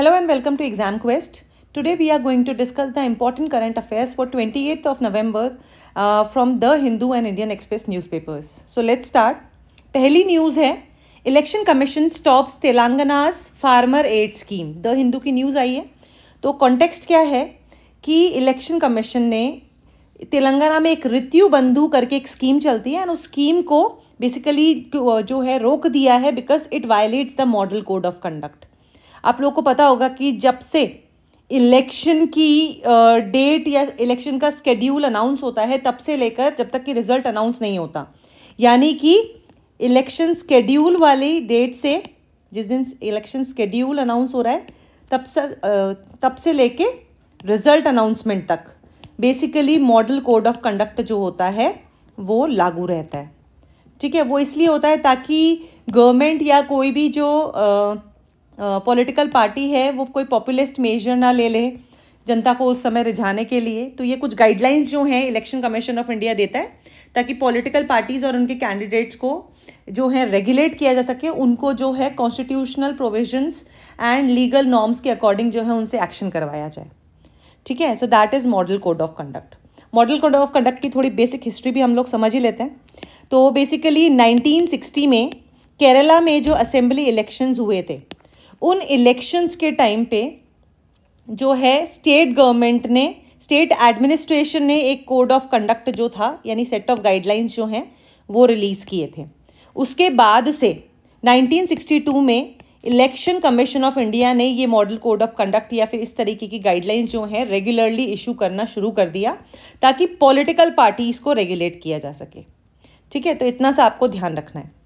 Hello and welcome to Exam Quest. Today we are going to discuss the important current affairs for 28th of November uh, from The Hindu and Indian Express newspapers. So let's start. पहली news है election commission stops Telangana's farmer aid scheme the Hindu की news आई है तो context क्या है कि election commission ने तेलंगाना में एक ऋत्यु बंधु करके एक स्कीम चलती है एंड उस स्कीम को बेसिकली जो है रोक दिया है because it violates the model code of conduct आप लोगों को पता होगा कि जब से इलेक्शन की डेट या इलेक्शन का स्केड्यूल अनाउंस होता है तब से लेकर जब तक कि रिजल्ट अनाउंस नहीं होता यानी कि इलेक्शन स्केड्यूल वाली डेट से जिस दिन इलेक्शन स्केड्यूल अनाउंस हो रहा है तब से तब से लेके रिजल्ट अनाउंसमेंट तक basically model code of conduct जो होता है वो लागू रहता है ठीक है वो इसलिए होता है ताकि गवर्नमेंट या कोई भी जो पॉलिटिकल पार्टी है वो कोई पॉपुलिस्ट मेजर ना ले ले जनता को उस समय रिझाने के लिए तो ये कुछ गाइडलाइंस जो हैं इलेक्शन कमीशन ऑफ इंडिया देता है ताकि पॉलिटिकल पार्टीज़ और उनके कैंडिडेट्स को जो है रेगुलेट किया जा सके उनको जो है constitutional provisions and legal norms के अकॉर्डिंग जो है उनसे एक्शन करवाया जाए ठीक है so that is model code of conduct model code of conduct की थोड़ी बेसिक हिस्ट्री भी हम लोग समझ ही लेते हैं तो बेसिकली 1960 में केरला में जो असेंबली इलेक्शंस हुए थे उन इलेक्शंस के टाइम पे जो है स्टेट गवर्नमेंट ने स्टेट एडमिनिस्ट्रेशन ने एक कोड ऑफ कंडक्ट जो था यानी सेट ऑफ गाइडलाइंस जो हैं वो रिलीज़ किए थे उसके बाद से 1962 में इलेक्शन कमीशन ऑफ इंडिया ने ये मॉडल कोड ऑफ कंडक्ट या फिर इस तरीके की गाइडलाइंस जो हैं रेगुलरली इशू करना शुरू कर दिया ताकि पॉलिटिकल पार्टीज़ को रेगुलेट किया जा सके ठीक है तो इतना सा आपको ध्यान रखना है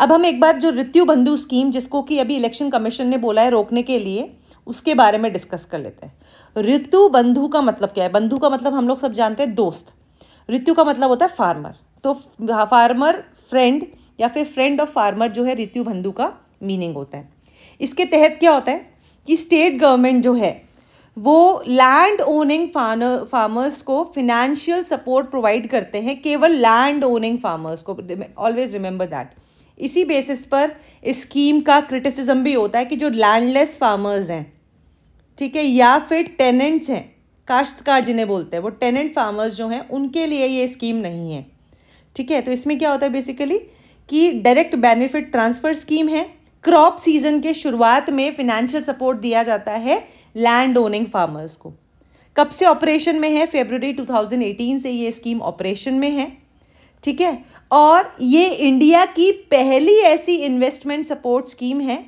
अब हम एक बार जो ऋतु बंधु स्कीम जिसको कि अभी इलेक्शन कमीशन ने बोला है रोकने के लिए उसके बारे में डिस्कस कर लेते हैं ऋतु बंधु का मतलब क्या है बंधु का मतलब हम लोग सब जानते हैं दोस्त ऋतु का मतलब होता है फार्मर तो फार्मर फ्रेंड या फिर फ्रेंड ऑफ फार्मर जो है ऋतु बंधु का मीनिंग होता है इसके तहत क्या होता है कि स्टेट गवर्नमेंट जो है वो लैंड ओनिंग फार्मर्स को फिनेंशियल सपोर्ट प्रोवाइड करते हैं केवल लैंड ओनिंग फार्मर्स को ऑलवेज रिमेंबर दैट इसी बेसिस पर इस स्कीम का क्रिटिसिज्म भी होता है कि जो लैंडलेस फार्मर्स हैं ठीक है या फिर टेनेंट्स हैं काश्तकार जिन्हें बोलते हैं वो टेनेंट फार्मर्स जो हैं उनके लिए ये स्कीम नहीं है ठीक है तो इसमें क्या होता है बेसिकली कि डायरेक्ट बेनिफिट ट्रांसफ़र स्कीम है क्रॉप सीजन के शुरुआत में फिनेंशियल सपोर्ट दिया जाता है लैंड ओनिंग फार्मर्स को कब से ऑपरेशन में है फेबररी 2018 से ये स्कीम ऑपरेशन में है ठीक है और ये इंडिया की पहली ऐसी इन्वेस्टमेंट सपोर्ट स्कीम है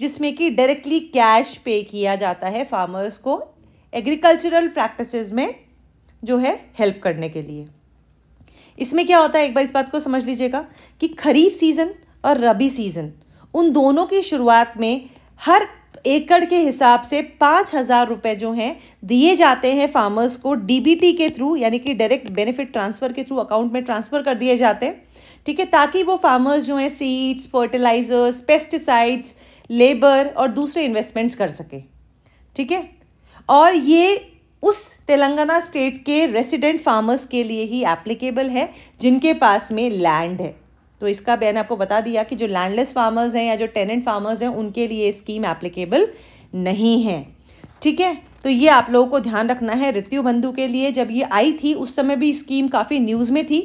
जिसमें कि डायरेक्टली कैश पे किया जाता है फार्मर्स को एग्रीकल्चरल प्रैक्टिसेस में जो है हेल्प करने के लिए इसमें क्या होता है एक बार इस बात को समझ लीजिएगा कि खरीफ सीज़न और रबी सीज़न उन दोनों की शुरुआत में हर एकड़ के हिसाब से पाँच हज़ार रुपये जो हैं दिए जाते हैं फार्मर्स को डीबीटी के थ्रू यानी कि डायरेक्ट बेनिफिट ट्रांसफ़र के थ्रू अकाउंट में ट्रांसफ़र कर दिए जाते हैं ठीक है ताकि वो फार्मर्स जो हैं सीड्स फर्टिलाइजर्स पेस्टिसाइड्स लेबर और दूसरे इन्वेस्टमेंट्स कर सके ठीक है और ये उस तेलंगाना स्टेट के रेसिडेंट फार्मर्स के लिए ही एप्लीकेबल है जिनके पास में लैंड है तो इसका बैन आपको बता दिया कि जो लैंडलेस फार्मर्स हैं या जो टेनेंट फार्मर्स हैं उनके लिए स्कीम एप्लीकेबल नहीं है ठीक है तो ये आप लोगों को ध्यान रखना है ऋतु बंधु के लिए जब ये आई थी उस समय भी स्कीम काफ़ी न्यूज़ में थी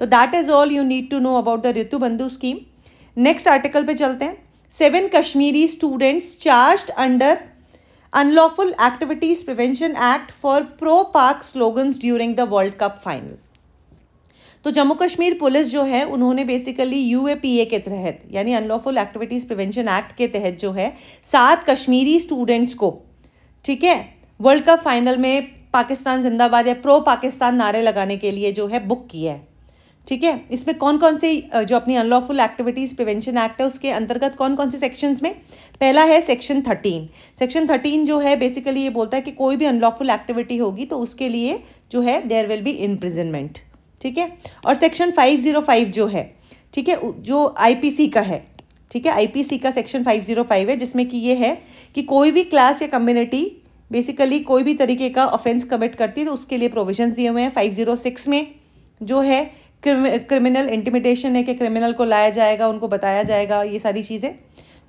तो that is all you need to know about the Rythu Bandhu scheme next article पे चलते हैं seven Kashmiri students charge under unlawful activities prevention act for pro Pak slogans during the world cup final तो जम्मू कश्मीर पुलिस जो है उन्होंने बेसिकली यू के तहत यानी अनलॉफुल एक्टिविटीज़ प्रिवेंशन एक्ट के तहत जो है सात कश्मीरी स्टूडेंट्स को ठीक है वर्ल्ड कप फाइनल में पाकिस्तान जिंदाबाद या प्रो पाकिस्तान नारे लगाने के लिए जो है बुक किया है ठीक है इसमें कौन कौन से जो अपनी अनलॉफुल एक्टिविटीज़ प्रिवेंशन एक्ट है उसके अंतर्गत कौन कौन से सेक्शंस में पहला है सेक्शन थर्टीन सेक्शन थर्टीन जो है बेसिकली ये बोलता है कि कोई भी अनलॉफुल एक्टिविटी होगी तो उसके लिए जो है देयर विल बी इम्प्रिजनमेंट ठीक है और सेक्शन 505 जो है ठीक है जो आईपीसी का है ठीक है आईपीसी का सेक्शन 505 है जिसमें कि ये है कि कोई भी क्लास या कम्युनिटी बेसिकली कोई भी तरीके का ऑफेंस कमिट करती है तो उसके लिए प्रोविजन दिए हुए हैं 506 में जो है क्रिमिनल इंटिमिटेशन है कि क्रिमिनल को लाया जाएगा उनको बताया जाएगा ये सारी चीज़ें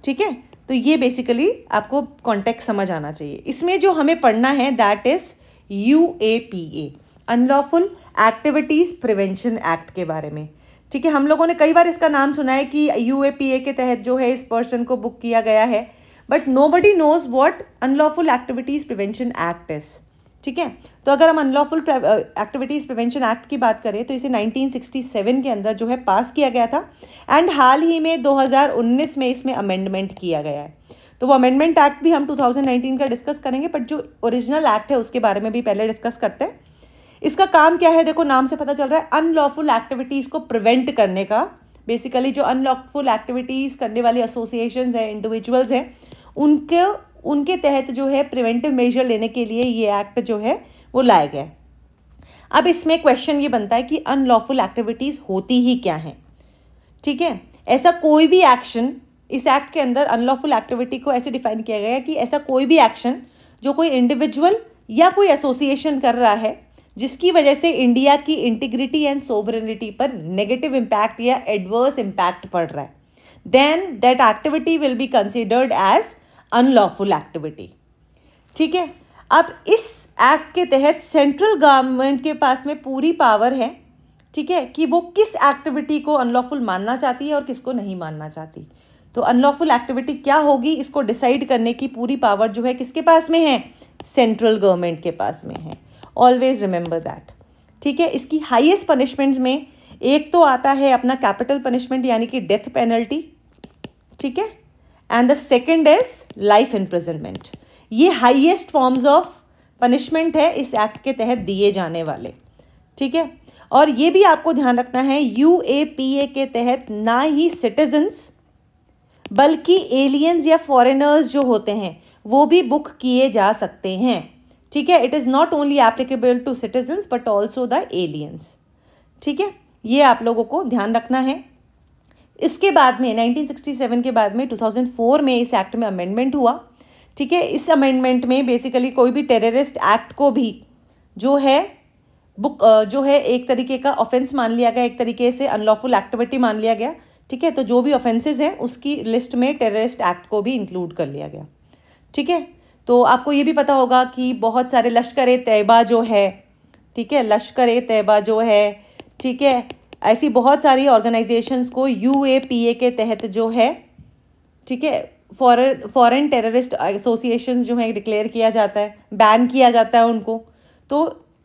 ठीक है तो ये बेसिकली आपको कॉन्टेक्ट समझ आना चाहिए इसमें जो हमें पढ़ना है that is U A P A unlawful activities prevention act के बारे में ठीक है हम लोगों ने कई बार इसका नाम सुना है कि यू के तहत जो है इस पर्सन को बुक किया गया है but nobody knows what unlawful activities prevention act is ठीक है तो अगर हम अनलॉफुल एक्टिविटीज़ प्रिवेंशन एक्ट की बात करें तो इसे 1967 के अंदर जो है पास किया गया था एंड हाल ही में 2019 में इसमें अमेंडमेंट किया गया है तो वो अमेंडमेंट एक्ट भी हम 2019 का डिस्कस करेंगे बट जो ओरिजिनल एक्ट है उसके बारे में भी पहले डिस्कस करते हैं इसका काम क्या है देखो नाम से पता चल रहा है अनलॉफुल एक्टिविटीज़ को प्रिवेंट करने का बेसिकली जो अनलॉफुल एक्टिविटीज़ करने वाली एसोसिएशन हैं इंडिविजुअल्स हैं उनके उनके तहत जो है प्रिवेंटिव मेजर लेने के लिए ये एक्ट जो है वो लाया गया है अब इसमें क्वेश्चन ये बनता है कि अनलॉफुल एक्टिविटीज़ होती ही क्या हैं ठीक है ऐसा कोई भी एक्शन इस एक्ट के अंदर अनलॉफुल एक्टिविटी को ऐसे डिफाइन किया गया कि ऐसा कोई भी एक्शन जो कोई इंडिविजुअल या कोई एसोसिएशन कर रहा है जिसकी वजह से इंडिया की इंटीग्रिटी एंड सोवरेनिटी पर नेगेटिव इम्पैक्ट या एडवर्स इम्पैक्ट पड़ रहा है then that activity will be considered as unlawful activity ठीक है अब इस एक्ट के तहत सेंट्रल गवर्नमेंट के पास में पूरी पावर है ठीक है कि वो किस एक्टिविटी को अनलॉफुल मानना चाहती है और किसको नहीं मानना चाहती तो अनलॉफुल एक्टिविटी क्या होगी इसको डिसाइड करने की पूरी पावर जो है किसके पास में है सेंट्रल गवर्नमेंट के पास में है ऑलवेज रिमेंबर दैट ठीक है इसकी हाईएस्ट पनिशमेंट में एक तो आता है अपना कैपिटल पनिशमेंट यानी कि डेथ पेनल्टी ठीक है and the second is life imprisonment ये हाईएस्ट फॉर्म्स ऑफ पनिशमेंट है इस एक्ट के तहत दिए जाने वाले ठीक है और ये भी आपको ध्यान रखना है यू ए पी ए के तहत ना ही सिटीजन्स बल्कि एलियंस या फॉरेनर्स जो होते हैं वो भी बुक किए जा सकते हैं ठीक है it is not only applicable to citizens but also the aliens ठीक है ये आप लोगों को ध्यान रखना है इसके बाद में 1967 के बाद में 2004 में इस एक्ट में अमेंडमेंट हुआ ठीक है इस अमेंडमेंट में बेसिकली कोई भी टेररिस्ट एक्ट को भी जो है बुक जो है एक तरीके का ऑफेंस मान लिया गया एक तरीके से अनलॉफुल एक्टिविटी मान लिया गया ठीक है तो जो भी ऑफेंसेज हैं उसकी लिस्ट में टेररिस्ट एक्ट को भी इंक्लूड कर लिया गया ठीक है तो आपको ये भी पता होगा कि बहुत सारे लश्कर तैयबा जो है ठीक है लश्कर तैयबा जो है ठीक है ऐसी बहुत सारी ऑर्गेनाइजेशंस को यू के तहत जो है ठीक है फॉरन फॉरन टेररिस्ट एसोसिएशन जो है डिक्लेयर किया जाता है बैन किया जाता है उनको तो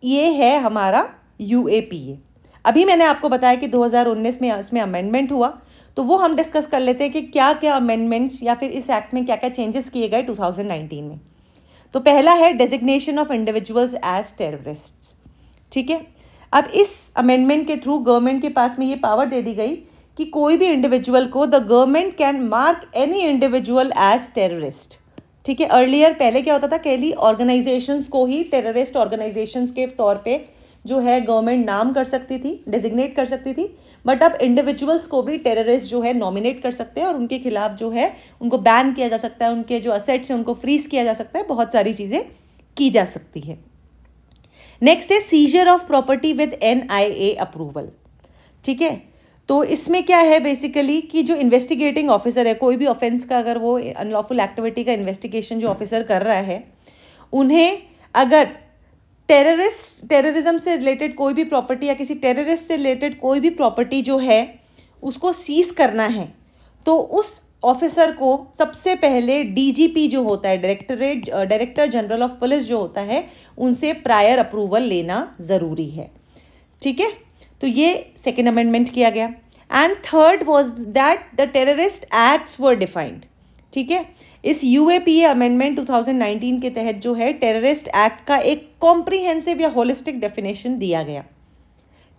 ये है हमारा यू अभी मैंने आपको बताया कि 2019 में इसमें अमेंडमेंट हुआ तो वो हम डिस्कस कर लेते हैं कि क्या क्या अमेंडमेंट्स या फिर इस एक्ट में क्या क्या चेंजेस किए गए 2019 में तो पहला है designation of individuals as terrorist ठीक है अब इस अमेंडमेंट के थ्रू गवर्नमेंट के पास में ये पावर दे दी गई कि कोई भी इंडिविजुअल को the government can mark any individual as terrorist ठीक है अर्लियर पहले क्या होता था कहली ऑर्गेनाइजेशंस को ही टेररिस्ट ऑर्गेनाइजेशंस के तौर पे जो है गवर्नमेंट नाम कर सकती थी डेजिग्नेट कर सकती थी बट अब इंडिविजुअल्स को भी टेररिस्ट जो है नॉमिनेट कर सकते हैं और उनके खिलाफ जो है उनको बैन किया जा सकता है उनके जो असेट्स हैं उनको फ्रीज किया जा सकता है बहुत सारी चीज़ें की जा सकती है नेक्स्ट है seizure of property with an approval ठीक है तो इसमें क्या है बेसिकली कि जो इन्वेस्टिगेटिंग ऑफिसर है कोई भी ऑफेंस का अगर वो अनलॉफुल एक्टिविटी का इन्वेस्टिगेशन जो ऑफिसर कर रहा है उन्हें अगर टेररिस्ट टेररिज्म से रिलेटेड कोई भी प्रॉपर्टी या किसी टेररिस्ट से रिलेटेड कोई भी प्रॉपर्टी जो है उसको सीज करना है तो उस ऑफिसर को सबसे पहले डीजीपी जो होता है directorate director general of police जो होता है उनसे प्रायर अप्रूवल लेना ज़रूरी है ठीक है तो ये सेकेंड अमेंडमेंट किया गया and third was that the terrorist acts were defined ठीक है इस यूएपीए अमेंडमेंट 2019 के तहत जो है टेररिस्ट एक्ट का एक कॉम्प्रिहेंसिव या होलिस्टिक डेफिनेशन दिया गया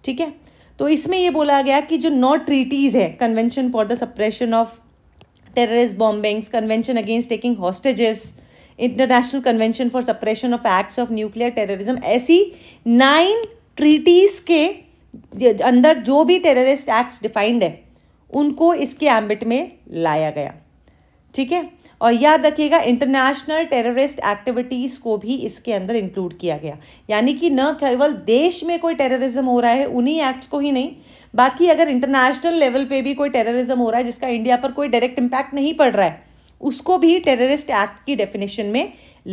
ठीक है तो इसमें यह बोला गया कि जो नॉट ट्रीटीज़ है convention for the suppression of terrorist bombings convention against taking hostages international convention for suppression of acts of nuclear terrorism ऐसी नाइन ट्रीटीज़ के अंदर जो भी टेररिस्ट एक्ट्स डिफाइंड है उनको इसके एम्बिट में लाया गया ठीक है और याद रखिएगा इंटरनेशनल टेररिस्ट एक्टिविटीज़ को भी इसके अंदर इंक्लूड किया गया यानी कि न केवल देश में कोई टेररिज्म हो रहा है उन्हीं एक्ट्स को ही नहीं बाकी अगर इंटरनेशनल लेवल पे भी कोई टेररिज्म हो रहा है जिसका इंडिया पर कोई डायरेक्ट इम्पैक्ट नहीं पड़ रहा है उसको भी टेररिस्ट एक्ट की डेफिनेशन में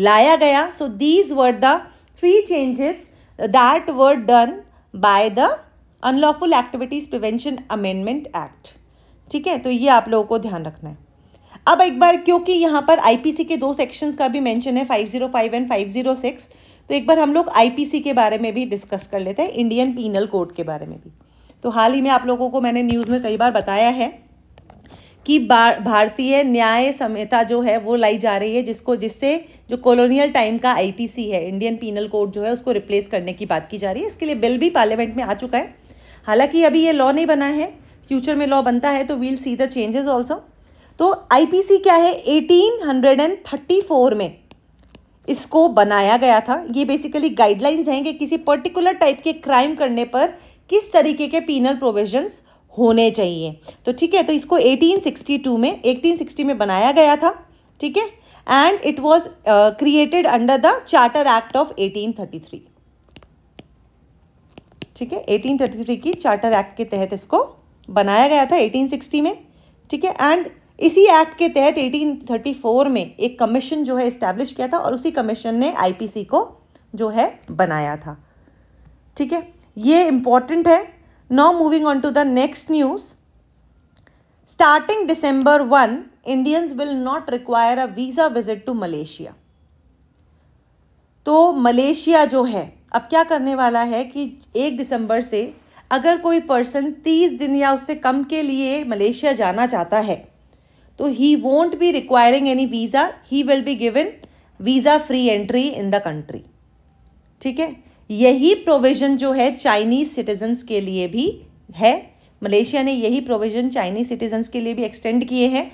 लाया गया so these were the three changes that were done by the unlawful activities prevention amendment act ठीक है तो ये आप लोगों को ध्यान रखना है अब एक बार क्योंकि यहाँ पर आईपीसी के दो सेक्शंस का भी मेंशन है 505 एंड 506 तो एक बार हम लोग आईपीसी के बारे में भी डिस्कस कर लेते हैं इंडियन पीनल कोड के बारे में भी तो हाल ही में आप लोगों को मैंने न्यूज़ में कई बार बताया है कि भारतीय न्याय संहिता जो है वो लाई जा रही है जिसको जिससे जो कॉलोनियल टाइम का आईपीसी है इंडियन पीनल कोड जो है उसको रिप्लेस करने की बात की जा रही है इसके लिए बिल भी पार्लियामेंट में आ चुका है हालांकि अभी ये लॉ नहीं बना है फ्यूचर में लॉ बनता है तो we'll see the changes also तो आईपीसी क्या है 1834 में इसको बनाया गया था ये बेसिकली गाइडलाइंस हैं कि किसी पर्टिकुलर टाइप के क्राइम करने पर किस तरीके के पीनल प्रोविजंस होने चाहिए तो ठीक है तो इसको 1862 में 1860 में बनाया गया था ठीक है and it was created under the charter act of 1833 ठीक है 1833 की चार्टर एक्ट के तहत इसको बनाया गया था 1860 में ठीक है एंड इसी एक्ट के तहत 1834 में एक कमीशन जो है इस्टेब्लिश किया था और उसी कमीशन ने आईपीसी को जो है बनाया था ठीक है ये इम्पॉर्टेंट है now moving on to the next news starting December one Indians will not require a visa visit to Malaysia तो मलेशिया जो है अब क्या करने वाला है कि एक दिसंबर से अगर कोई पर्सन तीस दिन या उससे कम के लिए मलेशिया जाना चाहता है तो he won't be requiring any visa he will be given visa free entry in the country ठीक है यही प्रोविज़न जो है चाइनीज़ सिटीजन्स के लिए भी है मलेशिया ने यही प्रोविज़न चाइनीज़ सिटीजन्स के लिए भी एक्सटेंड किए हैं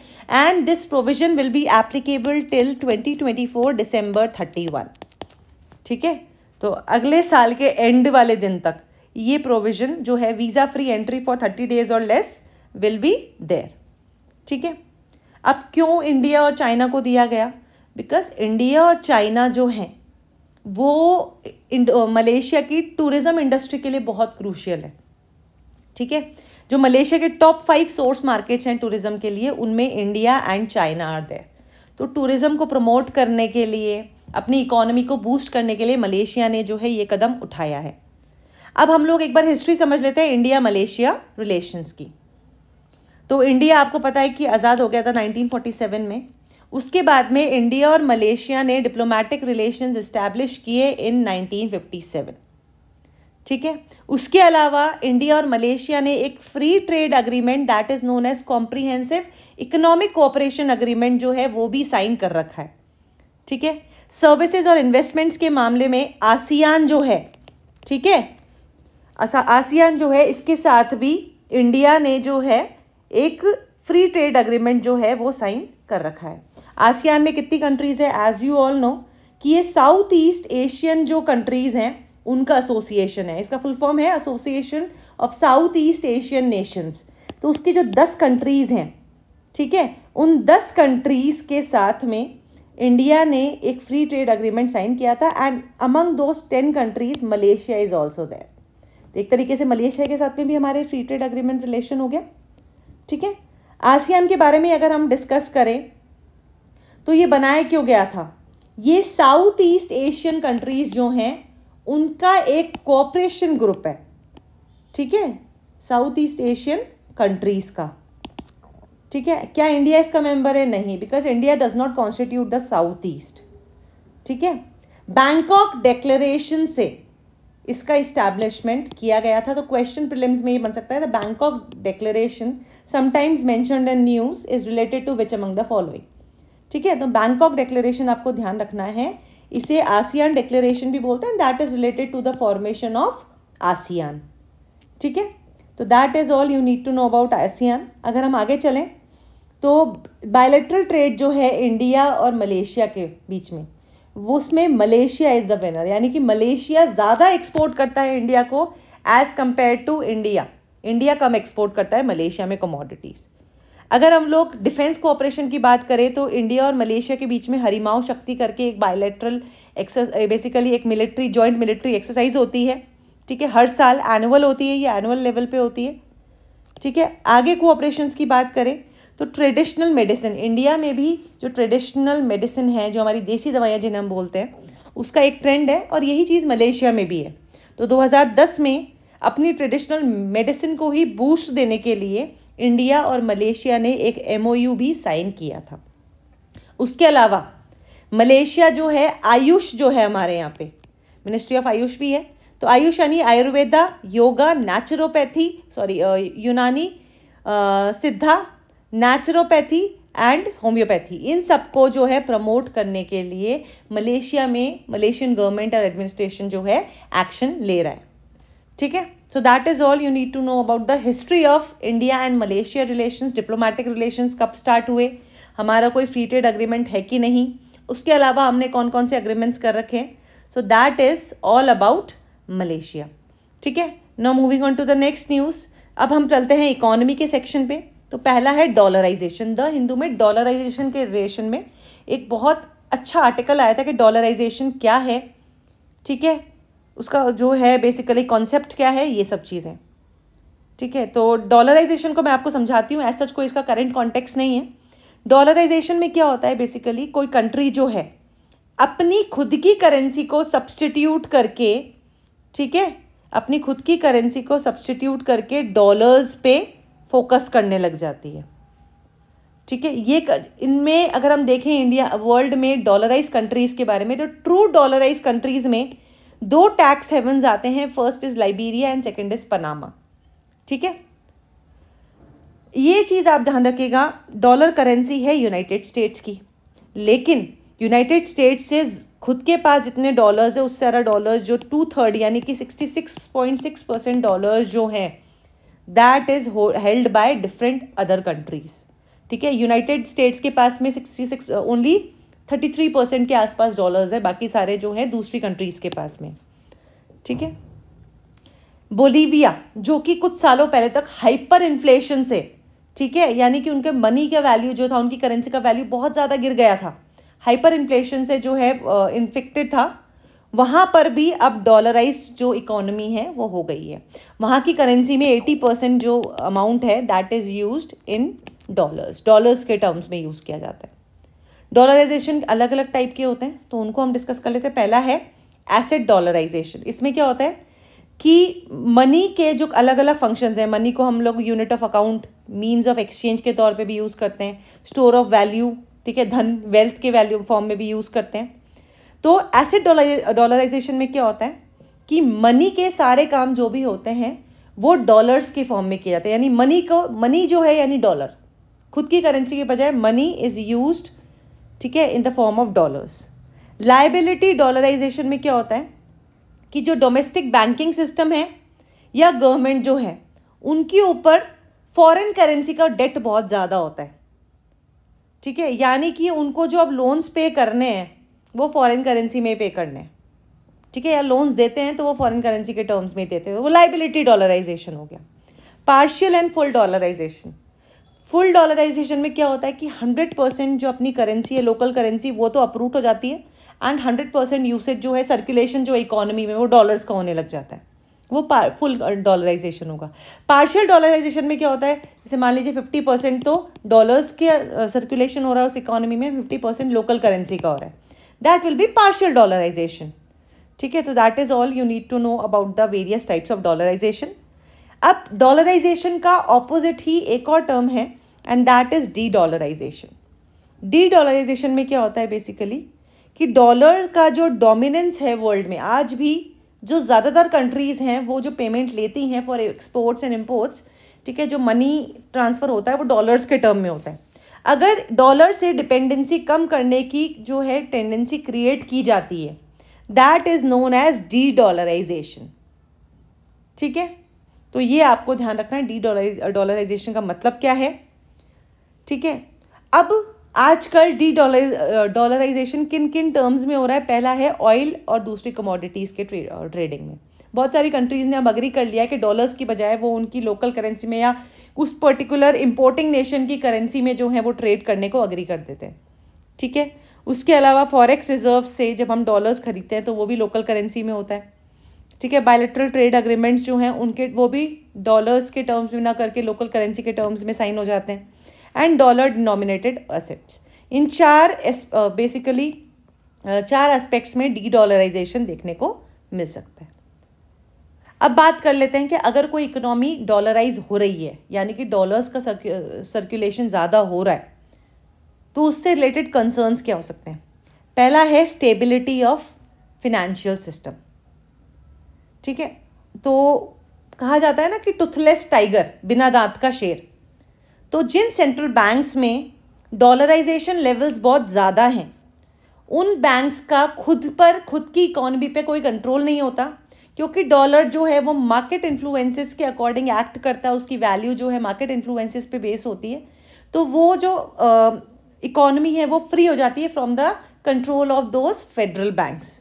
and this provision will be applicable till 2024 December 31 ठीक है तो अगले साल के एंड वाले दिन तक ये प्रोविज़न जो है visa free entry for thirty days और लेस विल बी देयर ठीक है अब क्यों इंडिया और चाइना को दिया गया बिकॉज इंडिया और चाइना जो हैं वो मलेशिया की टूरिज़्म इंडस्ट्री के लिए बहुत क्रूशियल है ठीक है जो मलेशिया के टॉप फाइव सोर्स मार्केट्स हैं टूरिज़्म के लिए उनमें India and China are there तो टूरिज़्म को प्रमोट करने के लिए अपनी इकोनॉमी को बूस्ट करने के लिए मलेशिया ने जो है ये कदम उठाया है अब हम लोग एक बार हिस्ट्री समझ लेते हैं इंडिया मलेशिया रिलेशंस की तो इंडिया आपको पता है कि आज़ाद हो गया था 1947 में उसके बाद में इंडिया और मलेशिया ने डिप्लोमेटिक रिलेशंस इस्टेब्लिश किए इन 1957 ठीक है उसके अलावा इंडिया और मलेशिया ने एक free trade agreement that is known as comprehensive economic cooperation agreement जो है वो भी साइन कर रखा है ठीक है सर्विसेज और इन्वेस्टमेंट्स के मामले में आसियान जो है ठीक है आसियान जो है इसके साथ भी इंडिया ने जो है एक फ्री ट्रेड अग्रीमेंट जो है वो साइन कर रखा है आसियान में कितनी कंट्रीज है एज यू ऑल नो कि ये साउथ ईस्ट एशियन जो कंट्रीज हैं उनका एसोसिएशन है इसका फुल फॉर्म है Association of South East Asian Nations तो उसकी जो दस कंट्रीज हैं ठीक है उन दस कंट्रीज के साथ में इंडिया ने एक फ्री ट्रेड अग्रीमेंट साइन किया था एंड अमंग दो ten countries Malaysia is also there तो एक तरीके से मलेशिया के साथ में भी हमारे फ्री ट्रेड अग्रीमेंट रिलेशन हो गया ठीक है आसियान के बारे में अगर हम डिस्कस करें तो ये बनाया क्यों गया था ये साउथ ईस्ट एशियन कंट्रीज जो हैं उनका एक कोऑपरेशन ग्रुप है ठीक है साउथ ईस्ट एशियन कंट्रीज का ठीक है क्या इंडिया इसका मेंबर है नहीं because India does not constitute the South East ठीक है बैंकॉक डेक्लेरेशन से इसका इस्टेब्लिशमेंट किया गया था तो क्वेश्चन प्रिलिम्स में ये बन सकता है the Bangkok declaration sometimes mentioned in news is related to which among the following ठीक है तो बैंकॉक डिक्लेरेशन आपको ध्यान रखना है इसे आसियान डिक्लेरेशन भी बोलते हैं that is related to the formation of ASEAN ठीक है तो that is all you need to know about ASEAN अगर हम आगे चलें तो बायोलेट्रल ट्रेड जो है इंडिया और मलेशिया के बीच में वो उसमें मलेशिया इज़ द विनर यानी कि मलेशिया ज़्यादा एक्सपोर्ट करता है इंडिया को as compare to India India कम एक्सपोर्ट करता है मलेशिया में कमोडिटीज़ अगर हम लोग डिफेंस कोऑपरेशन की बात करें तो इंडिया और मलेशिया के बीच में हरिमाओ शक्ति करके एक बायोलेट्रल एक्सर बेसिकली एक मिलिट्री जॉइंट मिलिट्री एक्सरसाइज होती है ठीक है हर साल एनुअल होती है ये एनुअल लेवल पे होती है ठीक है आगे कोऑपरेशन की बात करें तो ट्रेडिशनल मेडिसिन इंडिया में भी जो ट्रेडिशनल मेडिसिन है जो हमारी देसी दवाइयाँ जिन्हें हम बोलते हैं उसका एक ट्रेंड है और यही चीज़ मलेशिया में भी है तो 2010 में अपनी ट्रेडिशनल मेडिसिन को ही बूस्ट देने के लिए इंडिया और मलेशिया ने एक एम भी साइन किया था उसके अलावा मलेशिया जो है आयुष जो है हमारे यहाँ पे मिनिस्ट्री ऑफ आयुष भी है तो आयुष यानी आयुर्वेदा योगा नेचुरोपैथी सॉरी यूनानी सिद्धा नेचुरोपैथी एंड होम्योपैथी इन सबको जो है प्रमोट करने के लिए मलेशिया में मलेशियन गवर्नमेंट और एडमिनिस्ट्रेशन जो है एक्शन ले रहा है ठीक है so that is all you need to know about the history of India and Malaysia relation diplomatic relations कब स्टार्ट हुए हमारा कोई फ्री ट्रेड अग्रीमेंट है कि नहीं उसके अलावा हमने कौन कौन से अग्रीमेंट्स कर रखे हैं so that is all about Malaysia ठीक है now moving on to the next news अब हम चलते हैं इकोनॉमी के सेक्शन पे तो पहला है डॉलराइजेशन द हिंदू में डॉलराइजेशन के रिलेशन में एक बहुत अच्छा आर्टिकल आया था कि डॉलराइजेशन क्या है ठीक है उसका जो है बेसिकली कॉन्सेप्ट क्या है ये सब चीज़ें ठीक है तो डॉलराइजेशन को मैं आपको समझाती हूँ एज सच कोई इसका करेंट कॉन्टेक्स्ट नहीं है डॉलराइजेशन में क्या होता है बेसिकली कोई कंट्री जो है अपनी खुद की करेंसी को सब्सटीट्यूट करके ठीक है अपनी खुद की करेंसी को सब्सटीट्यूट करके डॉलर्स पे फोकस करने लग जाती है ठीक है ये इनमें अगर हम देखें इंडिया वर्ल्ड में डॉलराइज कंट्रीज़ के बारे में तो ट्रू डॉलराइज कंट्रीज़ में दो टैक्स हेवन्स आते हैं first is Liberia and second is Panama ठीक है ये चीज़ आप ध्यान रखिएगा डॉलर करेंसी है यूनाइटेड स्टेट्स की लेकिन यूनाइटेड स्टेट्स से खुद के पास जितने डॉलर्स है उससे सारा डॉलर्स जो टू थर्ड यानी कि sixty six point six percent dollars जो हैं that is held by different other countries ठीक है यूनाइटेड स्टेट्स के पास में sixty six only thirty three percent के आसपास डॉलर्स है बाकी सारे जो हैं दूसरी कंट्रीज के पास में ठीक है बोलीविया जो कि कुछ सालों पहले तक हाइपर इन्फ्लेशन से ठीक है यानी कि उनके मनी का वैल्यू जो था उनकी करेंसी का वैल्यू बहुत ज़्यादा गिर गया था हाइपर इन्फ्लेशन से जो है इन्फेक्टेड uh, था वहाँ पर भी अब डॉलराइज जो इकोनॉमी है वो हो गई है वहाँ की करेंसी में एटी परसेंट जो अमाउंट है that is use in dollars dollars के टर्म्स में यूज़ किया जाता है डॉलराइजेशन अलग अलग टाइप के होते हैं तो उनको हम डिस्कस कर लेते हैं पहला है एसेट डॉलराइजेशन इसमें क्या होता है कि मनी के जो अलग अलग फंक्शंस हैं मनी को हम लोग unit of account means of exchange के तौर पे भी यूज़ करते हैं स्टोर ऑफ वैल्यू ठीक है धन वेल्थ के वैल्यू फॉर्म में भी यूज़ करते हैं तो एसिड डॉलराइजेशन में क्या होता है कि मनी के सारे काम जो भी होते हैं वो डॉलर्स के फॉर्म में किए जाते हैं यानी मनी को मनी जो है यानी डॉलर खुद की करेंसी के बजाय मनी इज़ यूज ठीक है in the form of dollars liability dollarisation में क्या होता है कि जो डोमेस्टिक बैंकिंग सिस्टम है या गवर्नमेंट जो है उनके ऊपर फॉरेन करेंसी का डेट बहुत ज़्यादा होता है ठीक है यानी कि उनको जो अब लोन्स पे करने हैं वो फॉरेन करेंसी में पे करने ठीक है या लोन्स देते हैं तो वो फॉरेन करेंसी के टर्म्स में ही देते हैं वो लाइबिलिटी डॉलराइजेशन हो गया partial and full dollarisation full dollarisation में क्या होता है कि हंड्रेड परसेंट जो अपनी करेंसी है लोकल करेंसी वो तो अप्रूट हो जाती है एंड हंड्रेड परसेंट यूसेज जो है सर्कुलेशन जो इकोनॉमी में वो डॉलर्स का होने लग जाता है वो फुल डॉलराइजेशन होगा पार्शियल डॉलराइजेशन में क्या होता है जैसे मान लीजिए फिफ्टी परसेंट तो डॉलर्स के सर्कुलेशन uh, हो रहा है उस इकोनॉमी में फिफ्टी परसेंट लोकल करेंसी का हो रहा है that will be partial dollarisation ठीक है तो that is all you need to know about the various types of dollarisation अब डॉलराइजेशन का ऑपोजिट ही एक और टर्म है and that is de dollarisation de dollarisation में क्या होता है बेसिकली कि डॉलर का जो डोमिनेंस है वर्ल्ड में आज भी जो ज़्यादातर कंट्रीज़ हैं वो जो पेमेंट लेती हैं फॉर एक्सपोर्ट्स एंड इम्पोर्ट्स ठीक है जो मनी ट्रांसफ़र होता है वो डॉलर्स के टर्म में होता है अगर डॉलर से डिपेंडेंसी कम करने की जो है टेंडेंसी क्रिएट की जाती है that is known as de dollarisation ठीक है तो ये आपको ध्यान रखना है डी डॉलराइजेशन का मतलब क्या है ठीक है अब आजकल डी डॉलर डॉलराइजेशन किन किन टर्म्स में हो रहा है पहला है ऑयल और दूसरी कमोडिटीज़ के ट्रेडिंग में बहुत सारी कंट्रीज़ ने अब अग्री कर लिया है कि डॉलर्स की बजाय वो उनकी लोकल करेंसी में या उस पर्टिकुलर इम्पोर्टिंग नेशन की करेंसी में जो है वो ट्रेड करने को अग्री कर देते हैं ठीक है उसके अलावा फॉरेक्स रिजर्व से जब हम डॉलर्स खरीदते हैं तो वो भी लोकल करेंसी में होता है ठीक है बायोलेट्रल ट्रेड अग्रीमेंट्स जो हैं उनके वो भी डॉलर्स के टर्म्स में ना करके लोकल करेंसी के टर्म्स में साइन हो जाते हैं and dollar denominated assets in चार बेसिकली uh, uh, चार एस्पेक्ट्स में डी डॉलराइजेशन देखने को मिल सकता है अब बात कर लेते हैं कि अगर कोई इकोनॉमी डॉलराइज हो रही है यानी कि डॉलर्स का सर्कुलेशन ज़्यादा हो रहा है तो उससे रिलेटेड कंसर्न्स क्या हो सकते हैं पहला है स्टेबिलिटी ऑफ फिनेंशियल सिस्टम ठीक है तो कहा जाता है ना कि टुथलेस टाइगर बिना दांत का शेर तो जिन सेंट्रल बैंक्स में डॉलराइजेशन लेवल्स बहुत ज़्यादा हैं उन बैंक्स का खुद पर खुद की इकोनॉमी पे कोई कंट्रोल नहीं होता क्योंकि डॉलर जो है वो मार्केट इन्फ्लुएंसेस के अकॉर्डिंग एक्ट करता है उसकी वैल्यू जो है मार्केट इन्फ्लुएंसेस पे बेस होती है तो वो जो इकोनॉमी है वो फ्री हो जाती है from the control of those federal banks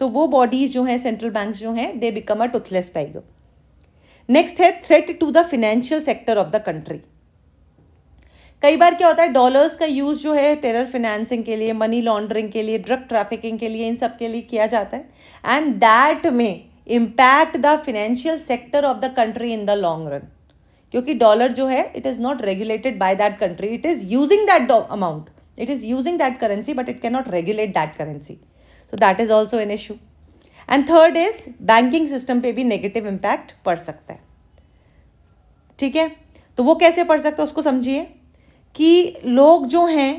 तो वो बॉडीज जो हैं सेंट्रल बैंक्स जो हैं they become a toothless tiger next है threat to the financial sector of the country कई बार क्या होता है डॉलर्स का यूज़ जो है टेरर फिनेंसिंग के लिए मनी लॉन्ड्रिंग के लिए ड्रग ट्रैफिकिंग के लिए इन सब के लिए किया जाता है एंड दैट में impact the financial sector of the country in the long run क्योंकि डॉलर जो है it is not regulated by that country it is using that amount it is using that currency but it can not regulate that currency so that is also an issue and third is banking system पे भी negative impact पड़ सकता है ठीक है तो वो कैसे पड़ सकता है उसको समझिए कि लोग जो हैं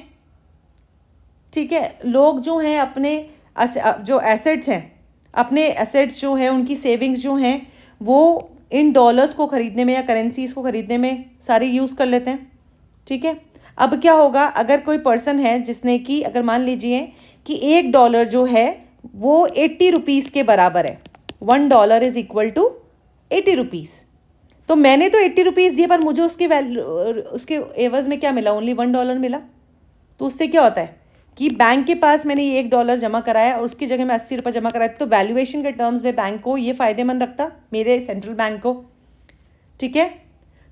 ठीक है लोग जो हैं अपने जो एसेट्स हैं अपने एसेट्स जो हैं उनकी सेविंग्स जो हैं वो इन डॉलर्स को ख़रीदने में या करेंसीज को ख़रीदने में सारी यूज़ कर लेते हैं ठीक है अब क्या होगा अगर कोई पर्सन है जिसने कि अगर मान लीजिए कि एक डॉलर जो है वो एट्टी रुपीज़ के बराबर है one dollar is equal to eighty rupees तो मैंने तो एट्टी रुपीज़ दिए पर मुझे उसके वैल्यू उसके एवज में क्या मिला ओनली वन डॉलर मिला तो उससे क्या होता है कि बैंक के पास मैंने ये एक डॉलर जमा कराया और उसकी जगह मैं अस्सी रुपये जमा कराया तो वैल्यूएशन के टर्म्स में बैंक को ये फ़ायदेमंद रखता मेरे सेंट्रल बैंक को ठीक है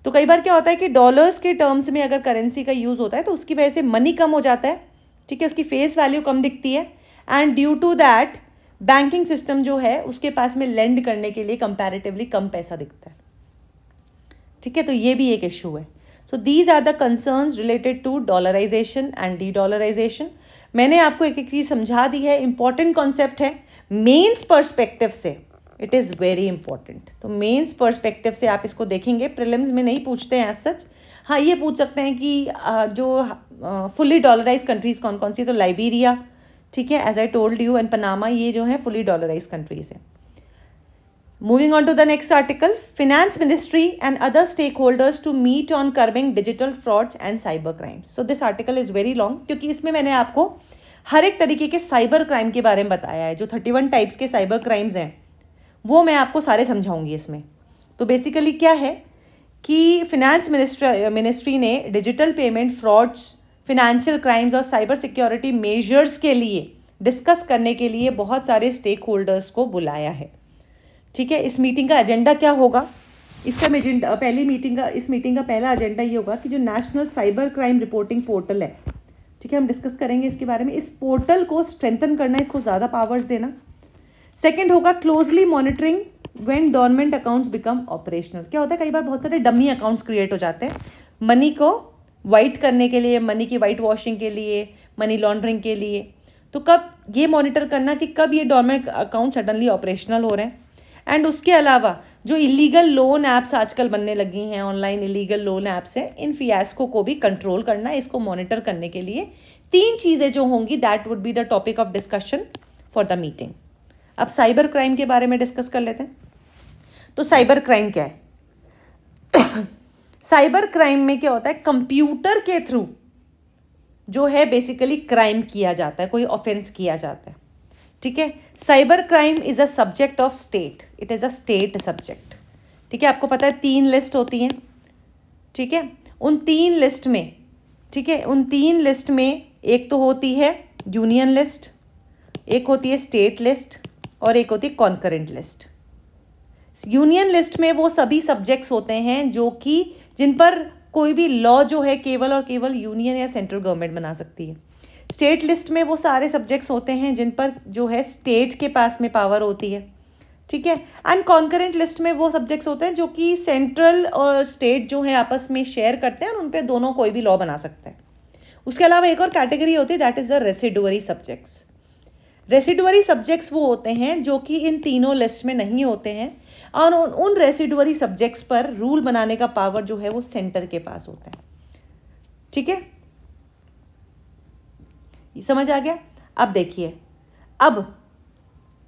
तो कई बार क्या होता है कि डॉलर्स के टर्म्स में अगर करेंसी का यूज़ होता है तो उसकी वजह से मनी कम हो जाता है ठीक है उसकी फेस वैल्यू कम दिखती है and due to that banking system जो है उसके पास में लेंड करने के लिए कंपेरेटिवली कम पैसा दिखता है ठीक है तो ये भी एक इशू है so these are the concerns related to dollarisation and de dollarisation मैंने आपको एक एक चीज़ समझा दी है इंपॉर्टेंट कॉन्सेप्ट है मेन्स परस्पेक्टिव से इट इज़ वेरी इंपॉर्टेंट तो मेन्स परस्पेक्टिव से आप इसको देखेंगे प्रिलिम्स में नहीं पूछते हैं एज सच हाँ ये पूछ सकते हैं कि जो फुली डॉलराइज कंट्रीज़ कौन कौन सी तो लाइबीरिया ठीक है as I told you and Panama ये जो है फुली डॉलराइज कंट्रीज़ है Moving on to the next article, Finance Ministry and other stakeholders to meet on curbing digital frauds and cyber crimes. So this article is very long क्योंकि इसमें मैंने आपको हर एक तरीके के साइबर क्राइम के बारे में बताया है जो थर्टी वन टाइप्स के साइबर क्राइम्स हैं वो मैं आपको सारे समझाऊंगी इसमें तो बेसिकली क्या है कि फिनेंस मिनिस्टर मिनिस्ट्री ने digital payment frauds financial crimes और साइबर सिक्योरिटी मेजर्स के लिए डिस्कस करने के लिए बहुत सारे स्टेक होल्डर्स को बुलाया है ठीक है इस मीटिंग का एजेंडा क्या होगा इसका एजेंडा पहली मीटिंग का इस मीटिंग का पहला एजेंडा ये होगा कि जो national cyber crime reporting portal है ठीक है हम डिस्कस करेंगे इसके बारे में इस पोर्टल को स्ट्रेंथन करना इसको ज़्यादा पावर्स देना सेकेंड होगा closely monitoring when dormant accounts become operational क्या होता है कई बार बहुत सारे डमी अकाउंट्स क्रिएट हो जाते हैं मनी को वाइट करने के लिए मनी की वाइट वॉशिंग के लिए मनी लॉन्ड्रिंग के लिए तो कब ये मॉनिटर करना कि कब ये डॉर्मेंट अकाउंट सडनली ऑपरेशनल हो रहे हैं एंड उसके अलावा जो इलीगल लोन ऐप्स आजकल बनने लगी हैं ऑनलाइन इलीगल लोन ऐप्स हैं इन फियास्को को भी कंट्रोल करना इसको मॉनिटर करने के लिए तीन चीज़ें जो होंगी that would be the topic of discussion for the meeting अब साइबर क्राइम के बारे में डिस्कस कर लेते हैं तो साइबर क्राइम क्या है साइबर क्राइम में क्या होता है कंप्यूटर के थ्रू जो है बेसिकली क्राइम किया जाता है कोई ऑफेंस किया जाता है ठीक है cyber crime is a subject of state it is a state subject ठीक है आपको पता है तीन लिस्ट होती हैं ठीक है उन तीन लिस्ट में ठीक है उन तीन लिस्ट में एक तो होती है यूनियन लिस्ट एक होती है स्टेट लिस्ट और एक होती है कॉन्करेंट लिस्ट यूनियन लिस्ट में वो सभी सब्जेक्ट्स होते हैं जो कि जिन पर कोई भी लॉ जो है केवल और केवल यूनियन या सेंट्रल गवर्नमेंट बना सकती है स्टेट लिस्ट में वो सारे सब्जेक्ट्स होते हैं जिन पर जो है स्टेट के पास में पावर होती है ठीक है एंड कॉन्करेंट लिस्ट में वो सब्जेक्ट्स होते हैं जो कि सेंट्रल और स्टेट जो है आपस में शेयर करते हैं और उन पर दोनों कोई भी लॉ बना सकते हैं उसके अलावा एक और कैटेगरी होती है that is the residuary subjects residuary subjects वो होते हैं जो कि इन तीनों लिस्ट में नहीं होते हैं और उन रेसिडरी रेसिडुअरी सब्जेक्ट्स पर रूल बनाने का पावर जो है वो सेंटर के पास होता है ठीक है समझ आ गया अब देखिए अब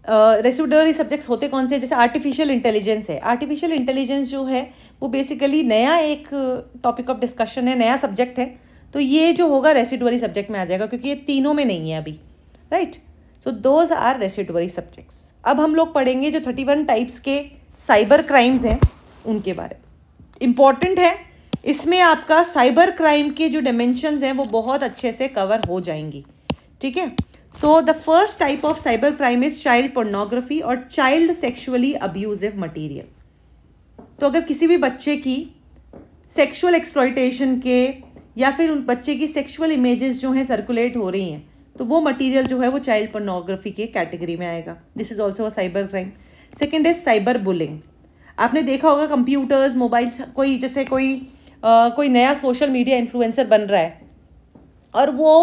रेसिडरी uh, सब्जेक्ट्स होते कौन से जैसे आर्टिफिशियल इंटेलिजेंस है आर्टिफिशियल इंटेलिजेंस जो है वो बेसिकली नया एक टॉपिक ऑफ डिस्कशन है नया सब्जेक्ट है तो ये जो होगा रेसिडरी सब्जेक्ट में आ जाएगा क्योंकि ये तीनों में नहीं है अभी right so those are residuary subjects अब हम लोग पढ़ेंगे जो थर्टी वन टाइप्स के साइबर क्राइम्स हैं उनके बारे में इम्पॉर्टेंट है इसमें आपका साइबर क्राइम के जो डायमेंशंस हैं वो बहुत अच्छे से कवर हो जाएंगी ठीक है so the first type of cyber crime is child pornography और चाइल्ड सेक्शुअली अब्यूजिव मटीरियल तो अगर किसी भी बच्चे की सेक्शुअल एक्सप्लॉयटेशन के या फिर उन बच्चे की सेक्शुअल इमेजेस जो हैं सर्कुलेट हो रही हैं तो वो मटेरियल जो है वो चाइल्ड पोर्नोग्राफी के कैटेगरी में आएगा this is also a cyber crime second is cyber bullying आपने देखा होगा कंप्यूटर्स मोबाइल कोई जैसे कोई आ, कोई नया सोशल मीडिया इन्फ्लुएंसर बन रहा है और वो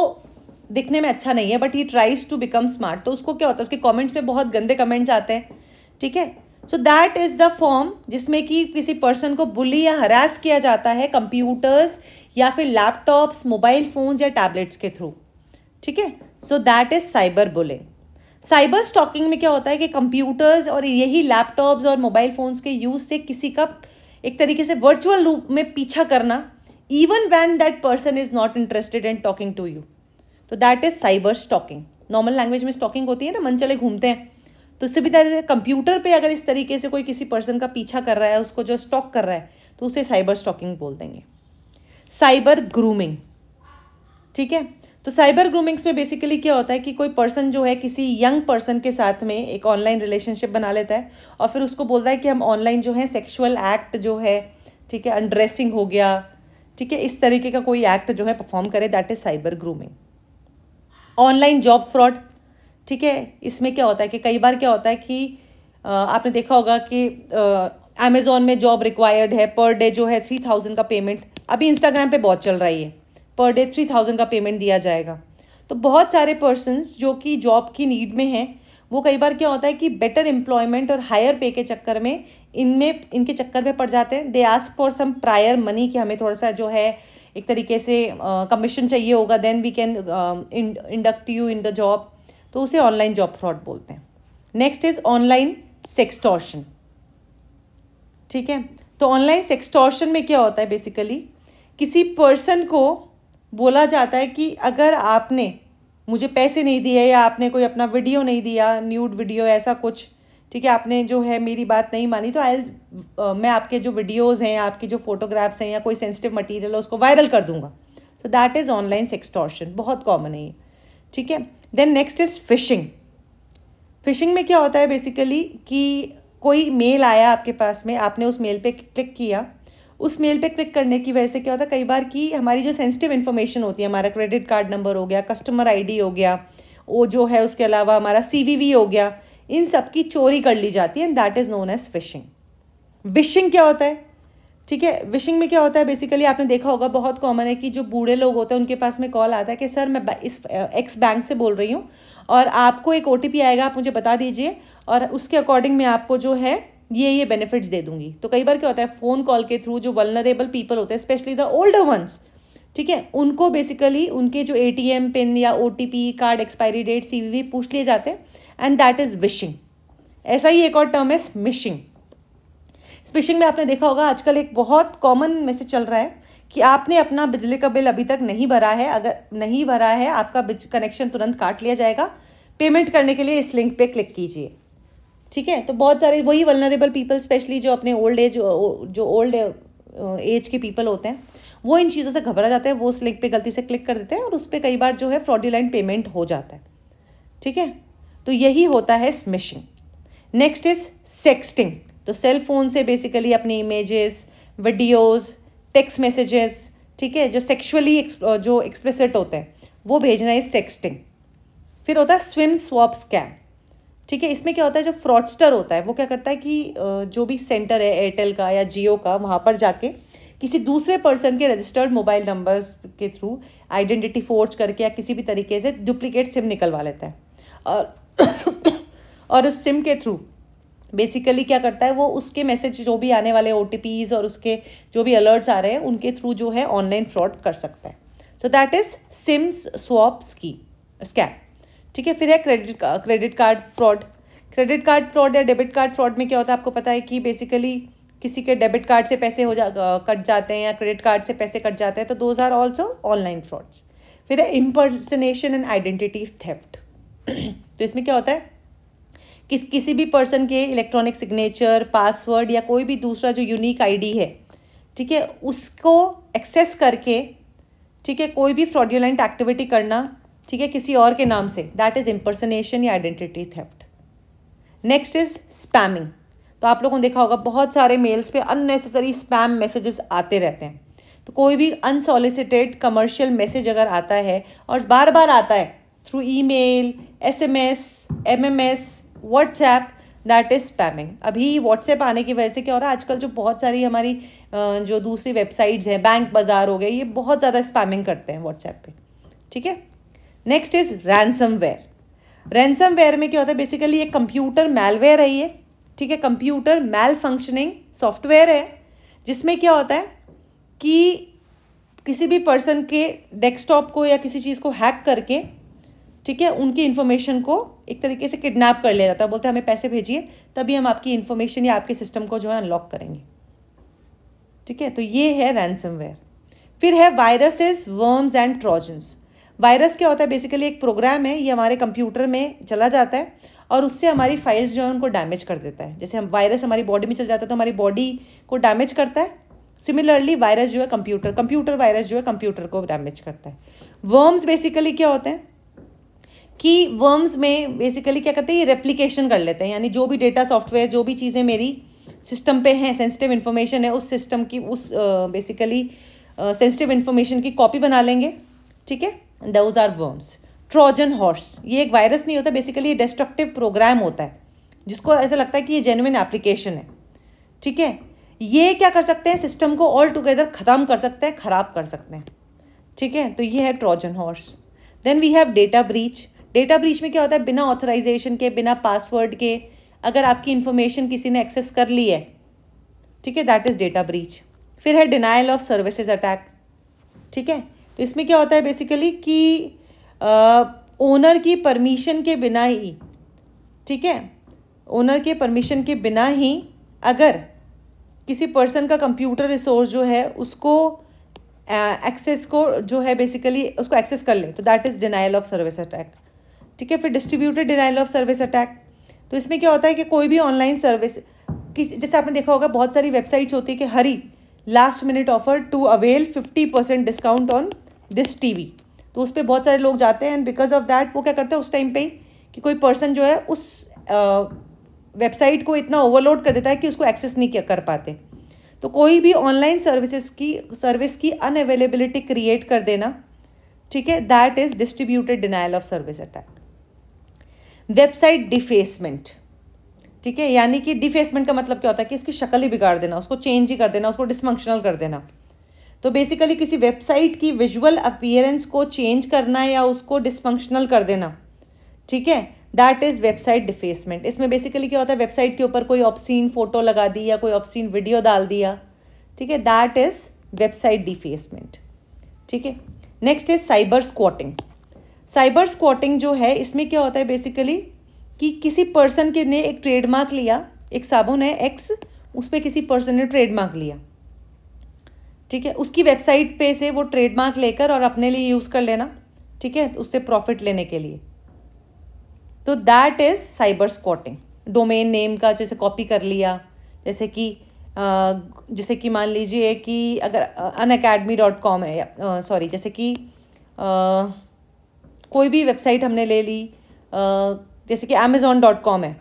दिखने में अच्छा नहीं है but he tries to become smart तो उसको क्या होता है उसके कमेंट्स में बहुत गंदे कमेंट्स आते हैं ठीक है so that is the form जिसमें कि किसी पर्सन को बुली या हरास किया जाता है कंप्यूटर्स या फिर लैपटॉप्स मोबाइल फ़ोन्स या टैबलेट्स के थ्रू ठीक है so that is cyber bullying cyber stalking में क्या होता है कि कंप्यूटर्स और यही लैपटॉप्स और मोबाइल फ़ोन्स के यूज़ से किसी का एक तरीके से वर्चुअल रूप में पीछा करना even when that person is not interested in talking to you तो that is cyber stalking normal language में स्टॉकिंग होती है ना मन चले घूमते हैं तो उससे भी तरह कंप्यूटर पे अगर इस तरीके से कोई किसी पर्सन का पीछा कर रहा है उसको जो स्टॉक कर रहा है तो उसे साइबर स्टॉकिंग बोल देंगे साइबर ग्रूमिंग ठीक है तो साइबर ग्रूमिंग्स में बेसिकली क्या होता है कि कोई पर्सन जो है किसी यंग पर्सन के साथ में एक ऑनलाइन रिलेशनशिप बना लेता है और फिर उसको बोलता है कि हम ऑनलाइन जो है सेक्शुअल एक्ट जो है ठीक है अनड्रेसिंग हो गया ठीक है इस तरीके का कोई एक्ट जो है परफॉर्म करे that is cyber grooming online job fraud ठीक है इसमें क्या होता है कि कई बार क्या होता है कि आपने देखा होगा कि अमेज़ोन में जॉब रिक्वायर्ड है पर डे जो है थ्री थाउजेंड का पेमेंट अभी इंस्टाग्राम पे बहुत चल रही है पर डे थ्री थाउजेंड का पेमेंट दिया जाएगा तो बहुत सारे पर्सनस जो कि जॉब की नीड में हैं वो कई बार क्या होता है कि बेटर एम्प्लॉयमेंट और हायर पे के चक्कर में इनमें इनके चक्कर में पड़ जाते हैं they ask for some prior money कि हमें थोड़ा सा जो है एक तरीके से कमीशन चाहिए होगा then we can induct you in the job तो उसे ऑनलाइन जॉब फ्रॉड बोलते हैं नेक्स्ट इज ऑनलाइन सेक्सटॉर्शन ठीक है तो ऑनलाइन सेक्सटॉर्शन में क्या होता है बेसिकली किसी पर्सन को बोला जाता है कि अगर आपने मुझे पैसे नहीं दिए या आपने कोई अपना वीडियो नहीं दिया न्यूड वीडियो ऐसा कुछ ठीक है आपने जो है मेरी बात नहीं मानी तो आई मैं आपके जो वीडियोस हैं आपके जो फोटोग्राफ्स हैं या कोई सेंसिटिव मटीरियल है उसको वायरल कर दूंगा so that is online sextortion बहुत कॉमन है ये ठीक है then next is phishing phishing में क्या होता है बेसिकली कि कोई मेल आया आपके पास में आपने उस मेल पे क्लिक किया उस मेल पे क्लिक करने की वजह से क्या होता है कई बार कि हमारी जो सेंसिटिव इन्फॉर्मेशन होती है हमारा क्रेडिट कार्ड नंबर हो गया कस्टमर आईडी हो गया वो जो है उसके अलावा हमारा सीवीवी हो गया इन सब की चोरी कर ली जाती है and that is known as phishing vishing क्या होता है ठीक है विशिंग में क्या होता है बेसिकली आपने देखा होगा बहुत कॉमन है कि जो बूढ़े लोग होते हैं उनके पास में कॉल आता है कि सर मैं इस एक्स बैंक से बोल रही हूँ और आपको एक ओ आएगा आप मुझे बता दीजिए और उसके अकॉर्डिंग मैं आपको जो है ये ये बेनिफिट्स दे दूंगी तो कई बार क्या होता है फ़ोन कॉल के थ्रू जो वलनरेबल पीपल होते हैं स्पेशली द ओल्डर वंस ठीक है उनको बेसिकली उनके जो ए पिन या ओ कार्ड एक्सपायरी डेट सी पूछ लिए जाते हैं एंड दैट इज़ विशिंग ऐसा ही एक और टर्म है स्मिशिंग स्पिशिंग में आपने देखा होगा आजकल एक बहुत कॉमन मैसेज चल रहा है कि आपने अपना बिजली का बिल अभी तक नहीं भरा है अगर नहीं भरा है आपका कनेक्शन तुरंत काट लिया जाएगा पेमेंट करने के लिए इस लिंक पे क्लिक कीजिए ठीक है तो बहुत सारे वही वलनरेबल पीपल स्पेशली जो अपने ओल्ड एज जो ओल्ड एज के पीपल होते हैं वो इन चीज़ों से घबरा जाते हैं वो उस लिंक पे गलती से क्लिक कर देते हैं और उस पर कई बार जो है फ्रॉडी पेमेंट हो जाता है ठीक है तो यही होता है स्मिशिंग नेक्स्ट इज सेक्सटिंग तो सेल फोन से बेसिकली अपने इमेजेस वीडियोस टेक्स्ट मैसेजेस ठीक है जो सेक्सुअली जो एक्सप्रेसिट होते हैं वो भेजना है सेक्सटिंग फिर होता है स्विम स्वॉप स्कैम ठीक है इसमें क्या होता है जो फ्रॉडस्टर होता है वो क्या करता है कि जो भी सेंटर है एयरटेल का या जियो का वहाँ पर जाके किसी दूसरे पर्सन के रजिस्टर्ड मोबाइल नंबर्स के थ्रू आइडेंटिटी फोर्ज करके या किसी भी तरीके से डुप्लीकेट सिम निकलवा लेता है और और उस सिम के थ्रू बेसिकली क्या करता है वो उसके मैसेज जो भी आने वाले ओ और उसके जो भी अलर्ट्स आ रहे हैं उनके थ्रू जो है ऑनलाइन फ्रॉड कर सकता है so that is SIM swap scheme scam ठीक है फिर है credit credit card fraud credit card fraud या डेबिट कार्ड फ्रॉड में क्या होता है आपको पता है कि बेसिकली किसी के डेबिट कार्ड से पैसे हो जा कट जाते हैं या क्रेडिट कार्ड से पैसे कट जाते हैं तो those are also online frauds फिर है इम्पर्सनेशन एंड आइडेंटिटी थेफ्ट तो इसमें क्या होता है किस किसी भी पर्सन के इलेक्ट्रॉनिक सिग्नेचर पासवर्ड या कोई भी दूसरा जो यूनिक आईडी है ठीक है उसको एक्सेस करके ठीक है कोई भी फ्रॉड्यूलेंट एक्टिविटी करना ठीक है किसी और के नाम से दैट इज़ इम्पर्सनेशन या identity theft next is spamming तो आप लोगों ने देखा होगा बहुत सारे मेल्स पे अननेसेसरी स्पैम मैसेजेस आते रहते हैं तो कोई भी अनसॉलिसिटेड कमर्शियल मैसेज अगर आता है और बार बार आता है through email S S M M M S WhatsApp that is spamming अभी व्हाट्सएप आने की वजह से क्या हो रहा है आजकल जो बहुत सारी हमारी जो दूसरी वेबसाइट्स हैं बैंक बाजार हो गए ये बहुत ज़्यादा स्पैमिंग करते हैं व्हाट्सएप पे ठीक है next is ransomware ransomware में क्या होता है बेसिकली ये कंप्यूटर मेलवेयर है ये ठीक है कंप्यूटर मेल फंक्शनिंग सॉफ्टवेयर है जिसमें क्या होता है कि किसी भी पर्सन के डेस्कटॉप को या किसी चीज़ को हैक करके ठीक है उनकी इन्फॉर्मेशन को एक तरीके से किडनैप कर लिया जाता है बोलते हैं हमें पैसे भेजिए तभी हम आपकी इन्फॉर्मेशन या आपके सिस्टम को जो है अनलॉक करेंगे ठीक है तो ये है रैनसमवेयर फिर है viruses worms and Trojans virus क्या होता है बेसिकली एक प्रोग्राम है ये हमारे कंप्यूटर में चला जाता है और उससे हमारी फाइल्स जो है उनको डैमेज कर देता है जैसे हम वायरस हमारी बॉडी में चल जाता है तो हमारी बॉडी को डैमेज करता है सिमिलरली वायरस जो है कंप्यूटर कंप्यूटर वायरस जो है कंप्यूटर को डैमेज करता है वर्म्स बेसिकली क्या होते हैं कि वर्म्स में बेसिकली क्या करते हैं ये रेप्लीकेशन कर लेते हैं यानी जो भी डेटा सॉफ्टवेयर जो भी चीज़ें मेरी सिस्टम पे हैं सेंसिटिव इन्फॉर्मेशन है उस सिस्टम की उस बेसिकली सेंसिटिव इन्फॉर्मेशन की कॉपी बना लेंगे ठीक है those are worms Trojan horse ये एक वायरस नहीं होता बेसिकली ये डिस्ट्रक्टिव प्रोग्राम होता है जिसको ऐसा लगता है कि ये जेनुइन एप्लीकेशन है ठीक है ये क्या कर सकते हैं सिस्टम को ऑल टुगेदर ख़त्म कर सकते हैं ख़राब कर सकते हैं ठीक है तो ये है Trojan horse then we have data breach data breach में क्या होता है बिना ऑथराइजेशन के बिना पासवर्ड के अगर आपकी इन्फॉर्मेशन किसी ने एक्सेस कर ली है ठीक है दैट इज़ डेटा ब्रीच फिर है डिनाइल ऑफ सर्विसेज अटैक ठीक है तो इसमें क्या होता है बेसिकली कि ओनर की परमिशन के बिना ही ठीक है ओनर के परमिशन के बिना ही अगर किसी पर्सन का कंप्यूटर रिसोर्स जो है उसको एक्सेस uh, को जो है बेसिकली उसको एक्सेस कर ले तो that is denial of service attack ठीक है फिर distributed denial of service attack तो इसमें क्या होता है कि कोई भी ऑनलाइन सर्विस किसी जैसे आपने देखा होगा बहुत सारी वेबसाइट्स होती है कि hurry last minute offer to avail fifty percent discount on this TV तो उस पर बहुत सारे लोग जाते हैं एंड बिकॉज ऑफ दैट वो क्या करते हैं उस टाइम पे ही कि कोई पर्सन जो है उस वेबसाइट uh, को इतना ओवरलोड कर देता है कि उसको एक्सेस नहीं कर पाते तो कोई भी ऑनलाइन सर्विसेज की सर्विस की अनअवेलेबिलिटी क्रिएट कर देना ठीक है that is distributed denial of service attack website defacement ठीक है यानी कि डिफेसमेंट का मतलब क्या होता है कि उसकी शक्ल ही बिगाड़ देना उसको चेंज ही कर देना उसको डिसफंक्शनल कर देना तो बेसिकली किसी वेबसाइट की विजुअल अपीयरेंस को चेंज करना या उसको डिसफंक्शनल कर देना ठीक है दैट इज़ वेबसाइट डिफेसमेंट इसमें बेसिकली क्या होता है वेबसाइट के ऊपर कोई ऑप्शीन फोटो लगा दी या कोई ऑप्शीन वीडियो डाल दिया ठीक है दैट इज़ वेबसाइट डिफेसमेंट ठीक है next is cyber squatting cyber squatting जो है इसमें क्या होता है बेसिकली कि किसी पर्सन के ने एक ट्रेडमार्क लिया एक साबुन है एक्स उस पर किसी पर्सन ने ट्रेडमार्क लिया ठीक है उसकी वेबसाइट पे से वो ट्रेडमार्क लेकर और अपने लिए यूज़ कर लेना ठीक है उससे प्रॉफिट लेने के लिए तो that is cyber squatting domain name का जैसे कॉपी कर लिया जैसे कि जैसे कि मान लीजिए कि अगर अन अकेडमी डॉट कॉम है सॉरी जैसे कि आ, कोई भी वेबसाइट हमने ले ली जैसे कि अमेज़ोन डॉट कॉम है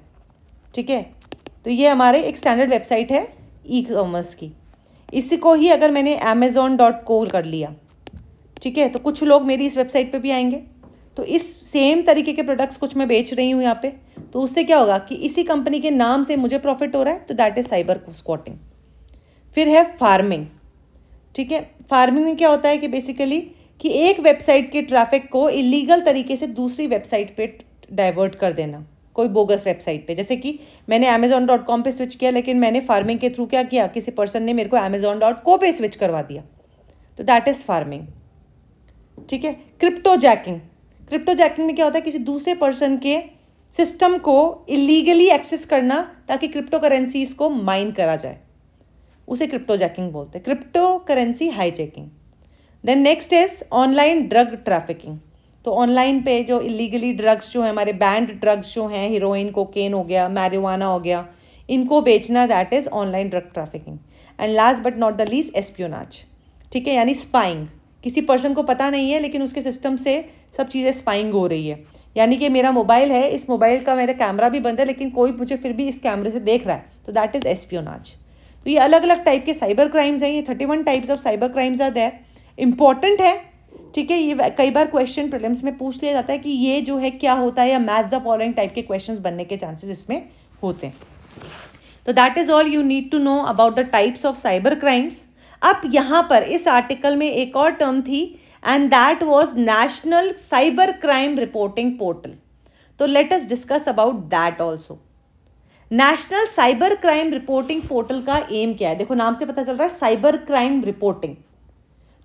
ठीक है तो ये हमारे एक स्टैंडर्ड वेबसाइट है ई कॉमर्स की इसी को ही अगर मैंने अमेज़ोन डॉट को कर लिया ठीक है तो कुछ लोग मेरी इस वेबसाइट पे भी आएंगे तो इस सेम तरीके के प्रोडक्ट्स कुछ मैं बेच रही हूँ यहाँ पे तो उससे क्या होगा कि इसी कंपनी के नाम से मुझे प्रॉफिट हो रहा है तो दैट इज़ साइबर स्कॉटिंग फिर है फार्मिंग ठीक है फार्मिंग में क्या होता है कि बेसिकली कि एक वेबसाइट के ट्रैफिक को इलीगल तरीके से दूसरी वेबसाइट पे डाइवर्ट कर देना कोई बोगस वेबसाइट पे जैसे कि मैंने अमेजोन डॉट कॉम पर स्विच किया लेकिन मैंने फार्मिंग के थ्रू क्या किया किसी पर्सन ने मेरे को अमेजोन डॉट को पे स्विच करवा दिया तो दैट इज़ फार्मिंग ठीक है क्रिप्टो जैकिंग क्रिप्टो जैकिंग में क्या होता है किसी दूसरे पर्सन के सिस्टम को इलीगली एक्सेस करना ताकि क्रिप्टो करेंसीज को माइन करा जाए उसे क्रिप्टो जैकिंग बोलते हैं cryptocurrency hijacking then next is online drug trafficking तो ऑनलाइन पे जो इलीगली ड्रग्स जो हैं हमारे बैंड ड्रग्स जो हैं हीरोइन कोकेन हो गया मैरिवाना हो गया इनको बेचना that is online drug trafficking and last but not the least espionage ठीक है यानी स्पाइंग किसी पर्सन को पता नहीं है लेकिन उसके सिस्टम से सब चीज़ें स्पाइंग हो रही है यानी कि मेरा मोबाइल है इस मोबाइल का मेरा कैमरा भी बंद है लेकिन कोई मुझे फिर भी इस कैमरे से देख रहा है तो दैट इज़ एस्प्योनाज तो ये अलग अलग टाइप के साइबर क्राइम्स हैं ये thirty one types of cyber crimes are there important है ठीक है ये कई बार क्वेश्चन प्रॉब्लम्स में पूछ लिया जाता है कि ये जो है क्या होता है या मैथ द फॉलोइंग टाइप के क्वेश्चंस बनने के चांसेस इसमें होते हैं तो that is all you need to know about the types of cyber crimes अब यहाँ पर इस आर्टिकल में एक और टर्म थी and that was national cyber crime reporting portal तो let's discuss about that also national cyber crime reporting portal का एम क्या है देखो नाम से पता चल रहा है साइबर क्राइम रिपोर्टिंग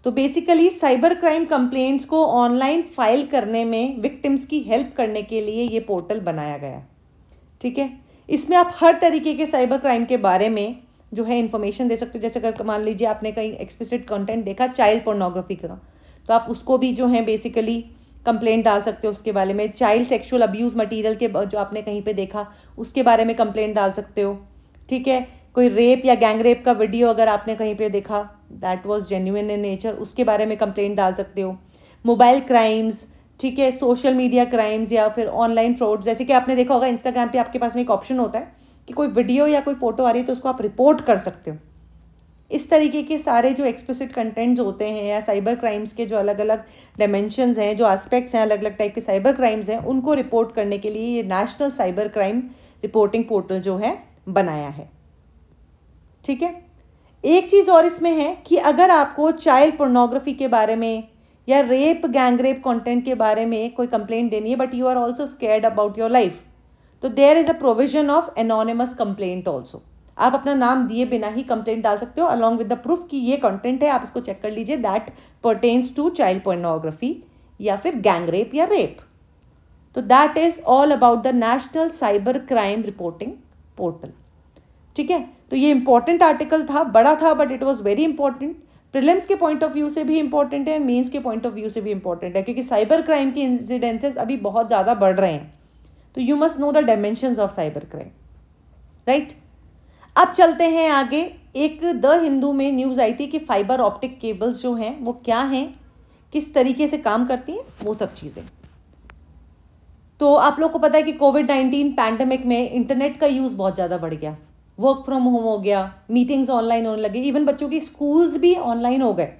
तो बेसिकली साइबर क्राइम कंप्लेंट्स को ऑनलाइन फाइल करने में विक्टिम्स की हेल्प करने के लिए ये पोर्टल बनाया गया ठीक है इसमें आप हर तरीके के साइबर क्राइम के बारे में जो है इन्फॉर्मेशन दे सकते हो जैसे अगर मान लीजिए आपने कहीं एक्सप्लिसिट कंटेंट देखा चाइल्ड पोर्नोग्राफी का तो आप उसको भी जो है बेसिकली कंप्लेंट डाल सकते हो उसके बारे में चाइल्ड सेक्शुअल अब्यूज़ मटेरियल के जो आपने कहीं पे देखा उसके बारे में कंप्लेंट डाल सकते हो ठीक है कोई रेप या गैंग रेप का वीडियो अगर आपने कहीं पे देखा that was genuine in nature उसके बारे में कंप्लेंट डाल सकते हो मोबाइल क्राइम्स ठीक है सोशल मीडिया क्राइम्स या फिर ऑनलाइन फ्रॉड जैसे कि आपने देखा होगा इंस्टाग्राम पे आपके पास में एक ऑप्शन होता है कि कोई वीडियो या कोई फोटो आ रही है तो उसको आप रिपोर्ट कर सकते हो इस तरीके के सारे जो एक्सप्लिसिट कंटेंट्स होते हैं या साइबर क्राइम्स के जो अलग अलग डायमेंशन हैं जो आस्पेक्ट्स हैं अलग अलग टाइप के साइबर क्राइम्स हैं उनको रिपोर्ट करने के लिए ये national cyber crime reporting portal जो है बनाया है ठीक है एक चीज़ और इसमें है कि अगर आपको चाइल्ड पोर्नोग्राफी के बारे में या रेप गैंग रेप कंटेंट के बारे में कोई कंप्लेंट देनी है but you are also scared about your life तो there is a provision of anonymous complaint also आप अपना नाम दिए बिना ही कंप्लेंट डाल सकते हो अलॉन्ग विद द प्रूफ कि ये कंटेंट है आप इसको चेक कर लीजिए that pertains to child pornography या फिर गैंग रेप या रेप तो that is all about the national cyber crime reporting portal ठीक है तो ये इंपॉर्टेंट आर्टिकल था बड़ा था but it was very important prelims के पॉइंट ऑफ व्यू से भी इंपॉर्टेंट है एंड के पॉइंट ऑफ व्यू से भी इंपॉर्टेंट है क्योंकि साइबर क्राइम के इंसिडेंसेस अभी बहुत ज़्यादा बढ़ रहे हैं तो you must know the dimension of cyber crime right अब चलते हैं आगे एक द हिंदू में न्यूज़ आई थी कि फाइबर ऑप्टिक केबल्स जो हैं वो क्या हैं किस तरीके से काम करती हैं वो सब चीज़ें तो आप लोग को पता है कि कोविड नाइन्टीन पैंडमिक में इंटरनेट का यूज़ बहुत ज़्यादा बढ़ गया वर्क फ्रॉम होम हो गया मीटिंग्स ऑनलाइन होने लगी इवन बच्चों की स्कूल्स भी ऑनलाइन हो गए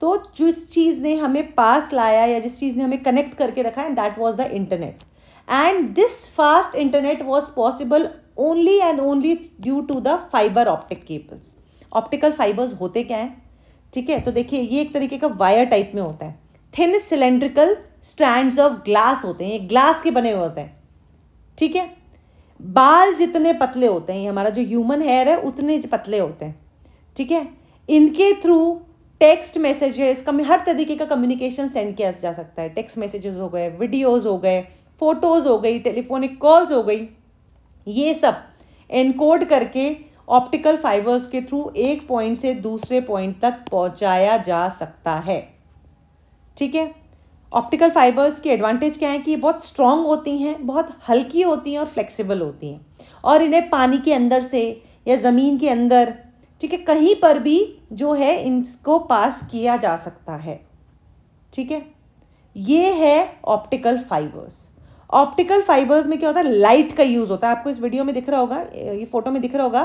तो जिस चीज़ ने हमें पास लाया या जिस चीज़ ने हमें कनेक्ट करके रखा and that was the internet and this fast internet was possible only and only due to the fibre optic cables optical fibres होते क्या हैं ठीक है तो देखिए ये एक तरीके का वायर टाइप में होता है thin cylindrical strands of glass होते हैं ये ग्लास के बने हुए होते हैं ठीक है बाल जितने पतले होते हैं हमारा जो ह्यूमन हेयर है उतने पतले होते हैं ठीक है इनके थ्रू टेक्स्ट मैसेजेस कम हर तरीके का कम्युनिकेशन सेंड किया जा सकता है टेक्स्ट मैसेजेस हो गए वीडियोस हो गए फोटोज़ हो गई टेलीफोनिक कॉल्स हो गई ये सब एनकोड करके ऑप्टिकल फाइबर्स के थ्रू एक पॉइंट से दूसरे पॉइंट तक पहुंचाया जा सकता है ठीक है ऑप्टिकल फाइबर्स की एडवांटेज क्या है कि ये बहुत स्ट्रॉन्ग होती हैं बहुत हल्की होती हैं और फ्लेक्सिबल होती हैं और इन्हें पानी के अंदर से या ज़मीन के अंदर ठीक है कहीं पर भी जो है इनको पास किया जा सकता है ठीक है ये है ऑप्टिकल फाइबर्स ऑप्टिकल फाइबर्स में क्या होता है लाइट का यूज़ होता है आपको इस वीडियो में दिख रहा होगा ये फोटो में दिख रहा होगा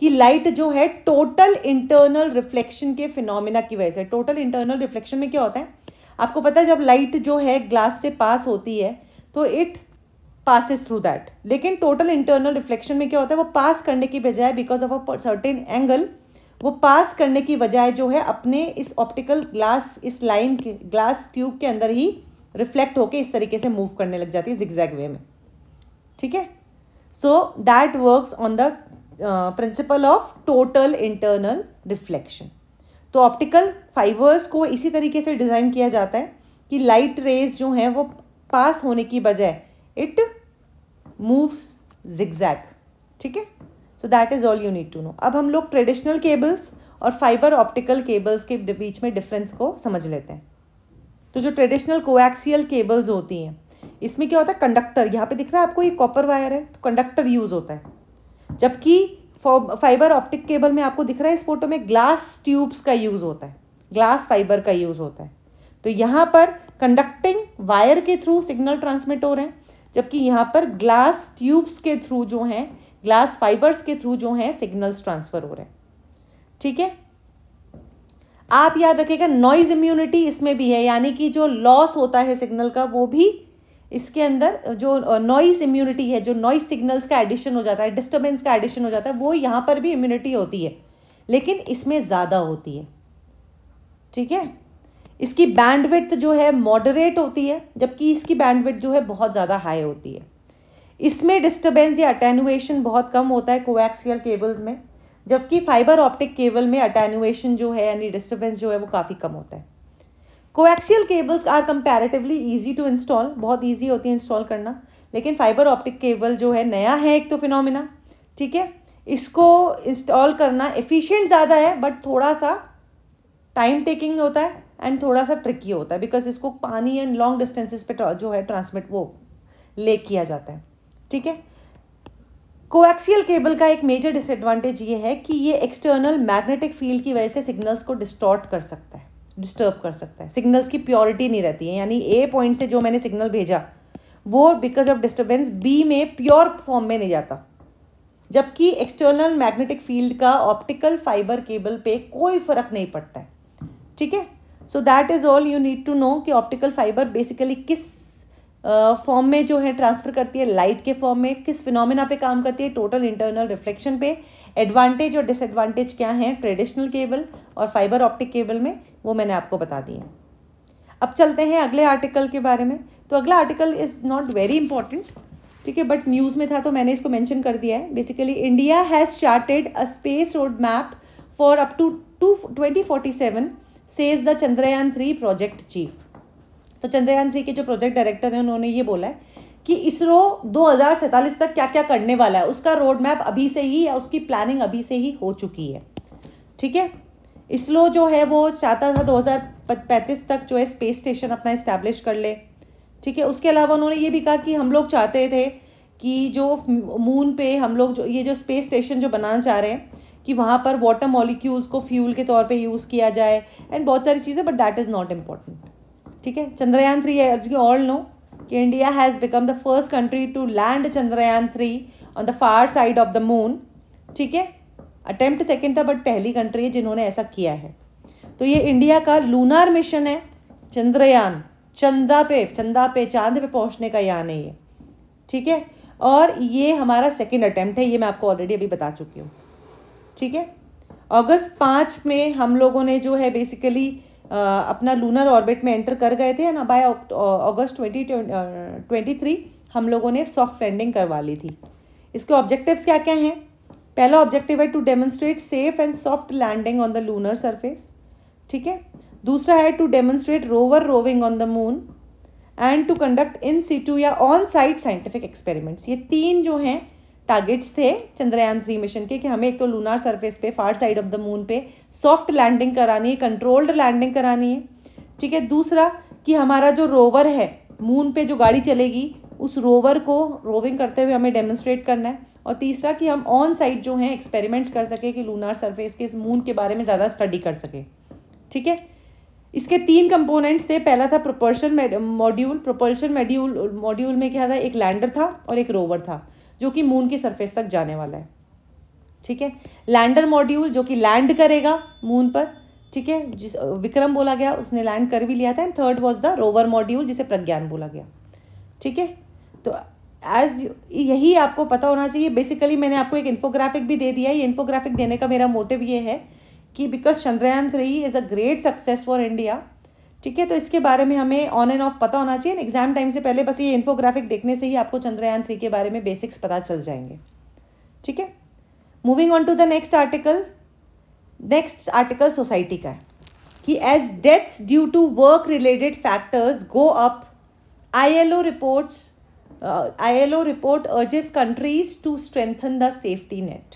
कि लाइट जो है टोटल इंटरनल रिफ्लेक्शन के फिनोमिना की वजह से टोटल इंटरनल रिफ्लेक्शन में क्या होता है आपको पता है जब लाइट जो है ग्लास से पास होती है तो इट पासिस थ्रू दैट लेकिन टोटल इंटरनल रिफ्लेक्शन में क्या होता है वो पास करने की बजाय because of a certain angle वो पास करने की बजाय जो है अपने इस ऑप्टिकल ग्लास इस लाइन के ग्लास ट्यूब के अंदर ही रिफ्लेक्ट होके इस तरीके से मूव करने लग जाती है जिग्जैग वे में ठीक है so that works on the principle of total internal reflection तो ऑप्टिकल फाइबर्स को इसी तरीके से डिज़ाइन किया जाता है कि लाइट रेज जो हैं वो पास होने की बजाय इट मूव्स जिग्जैग ठीक है so that is all you need to know अब हम लोग ट्रेडिशनल केबल्स और फाइबर ऑप्टिकल केबल्स के बीच में डिफरेंस को समझ लेते हैं तो जो ट्रेडिशनल कोएक्सियल केबल्स होती हैं इसमें क्या होता है कंडक्टर यहाँ पे दिख रहा है आपको ये कॉपर वायर है तो कंडक्टर यूज़ होता है जबकि फाइबर ऑप्टिक केबल में आपको दिख रहा है इस फोटो में ग्लास ट्यूब्स का यूज़ होता है ग्लास फाइबर का यूज़ होता है तो यहाँ पर कंडक्टिंग वायर के थ्रू सिग्नल ट्रांसमिट हो रहे हैं जबकि यहाँ पर ग्लास ट्यूब्स के थ्रू जो हैं ग्लास फाइबर्स के थ्रू जो हैं सिग्नल्स ट्रांसफ़र हो रहे हैं ठीक है आप याद रखेगा नॉइज इम्यूनिटी इसमें भी है यानी कि जो लॉस होता है सिग्नल का वो भी इसके अंदर जो नॉइस इम्यूनिटी है जो नॉइस सिग्नल्स का एडिशन हो जाता है डिस्टर्बेंस का एडिशन हो जाता है वो यहाँ पर भी इम्यूनिटी होती है लेकिन इसमें ज़्यादा होती है ठीक है इसकी बैंडविड्थ जो है मॉडरेट होती है जबकि इसकी बैंडविड्थ जो है बहुत ज़्यादा हाई होती है इसमें डिस्टर्बेंस या अटैनुएशन बहुत कम होता है कोवैक्सियल केबल्स में जबकि फाइबर ऑप्टिक केबल में अटैनुएशन जो है यानी डिस्टर्बेंस जो है वो काफ़ी कम होता है coaxial cables are comparatively easy to install बहुत इजी होती है इंस्टॉल करना लेकिन फाइबर ऑप्टिक केबल जो है नया है एक तो फिनोमिना ठीक है इसको इंस्टॉल करना एफिशिएंट ज़्यादा है बट थोड़ा सा टाइम टेकिंग होता है एंड थोड़ा सा ट्रिकी होता है बिकॉज इसको पानी एंड लॉन्ग डिस्टेंसेस पे जो है ट्रांसमिट वो ले किया जाता है ठीक है कोएक्सियल केबल का एक मेजर डिसएडवांटेज ये है कि ये एक्सटर्नल मैग्नेटिक फील्ड की वजह से सिग्नल्स को डिस्टॉर्ट कर सकता है डिस्टर्ब कर सकता है सिग्नल्स की प्योरिटी नहीं रहती है यानी ए पॉइंट से जो मैंने सिग्नल भेजा वो बिकॉज ऑफ डिस्टर्बेंस बी में प्योर फॉर्म में नहीं जाता जबकि एक्सटर्नल मैग्नेटिक फील्ड का ऑप्टिकल फाइबर केबल पे कोई फर्क नहीं पड़ता है ठीक है so that is all you need to know कि ऑप्टिकल फाइबर बेसिकली किस फॉर्म uh, में जो है ट्रांसफर करती है लाइट के फॉर्म में किस फिनोमिना पे काम करती है टोटल इंटरनल रिफ्लेक्शन पे एडवांटेज और डिसएडवांटेज क्या है ट्रेडिशनल केबल और फाइबर ऑप्टिक केबल में वो मैंने आपको बता दी अब चलते हैं अगले आर्टिकल के बारे में तो अगला article is not very important ठीक है बट न्यूज़ में था तो मैंने इसको मैंशन कर दिया है basically India has charted a space road map for up to to twenty forty seven says the Chandrayaan three project chief तो चंद्रयान थ्री के जो प्रोजेक्ट डायरेक्टर हैं उन्होंने ये बोला है कि इसरो दो तक क्या क्या करने वाला है उसका रोड मैप अभी से ही या उसकी प्लानिंग अभी से ही हो चुकी है ठीक है इसरो जो है वो चाहता था 2035 तक जो है स्पेस स्टेशन अपना इस्टेब्लिश कर ले ठीक है उसके अलावा उन्होंने ये भी कहा कि हम लोग चाहते थे कि जो मून पे हम लोग जो ये जो स्पेस स्टेशन जो बनाना चाह रहे हैं कि वहाँ पर वाटर मॉलिक्यूल्स को फ्यूल के तौर पे यूज़ किया जाए एंड बहुत सारी चीज़ें but that is not important ठीक है चंद्रयान थ्री है ऑल नो कि India has become the first country to land Chandrayaan three on the far side of the moon ठीक है अटेम्प्ट सेकेंड था बट पहली कंट्री है जिन्होंने ऐसा किया है तो ये इंडिया का लूनार मिशन है चंद्रयान चंदा पे चंदा पे चांद पे पहुंचने का यान है ये ठीक है और ये हमारा सेकेंड अटैम्प्ट है ये मैं आपको ऑलरेडी अभी बता चुकी हूँ ठीक है अगस्त पाँच में हम लोगों ने जो है बेसिकली अपना लूनर ऑर्बिट में एंटर कर गए थे ना by August twenty twenty three हम लोगों ने सॉफ्ट लैंडिंग करवा ली थी इसके ऑब्जेक्टिव्स क्या क्या हैं पहला ऑब्जेक्टिव है to demonstrate safe and soft landing on the lunar surface ठीक है दूसरा है to demonstrate rover roving on the moon and to conduct in situ or on site scientific experiments ये तीन जो हैं टारगेट्स थे चंद्रयान थ्री मिशन के कि हमें एक तो लूनार सरफेस पे far side of the moon पे सॉफ्ट लैंडिंग करानी है कंट्रोल्ड लैंडिंग करानी है ठीक है दूसरा कि हमारा जो रोवर है मून पे जो गाड़ी चलेगी उस रोवर को रोविंग करते हुए हमें डेमोन्स्ट्रेट करना है और तीसरा कि हम ऑन साइट जो हैं एक्सपेरिमेंट्स कर सकें कि लूनार सरफेस के इस मून के बारे में ज़्यादा स्टडी कर सकें ठीक है इसके तीन कंपोनेंट्स थे पहला था propulsion module propulsion module module में क्या था एक लैंडर था और एक रोवर था जो कि मून की सरफेस तक जाने वाला है ठीक है लैंडर मॉड्यूल जो कि लैंड करेगा मून पर ठीक है जिस विक्रम बोला गया उसने लैंड कर भी लिया था and third was the rover module जिसे प्रज्ञान बोला गया ठीक है तो एज यही आपको पता होना चाहिए बेसिकली मैंने आपको एक इन्फोग्राफिक भी दे दिया है ये इन्फोग्राफिक देने का मेरा मोटिव ये है कि because Chandrayaan three is a great success for India ठीक है तो इसके बारे में हमें ऑन एंड ऑफ पता होना चाहिए एग्जाम टाइम से पहले बस ये इन्फोग्राफिक देखने से ही आपको चंद्रयान थ्री के बारे में बेसिक्स पता चल जाएंगे ठीक है moving on to the next article next article society का है कि as deaths due to work related factors go up I L O reports ILO report urges countries to strengthen the safety net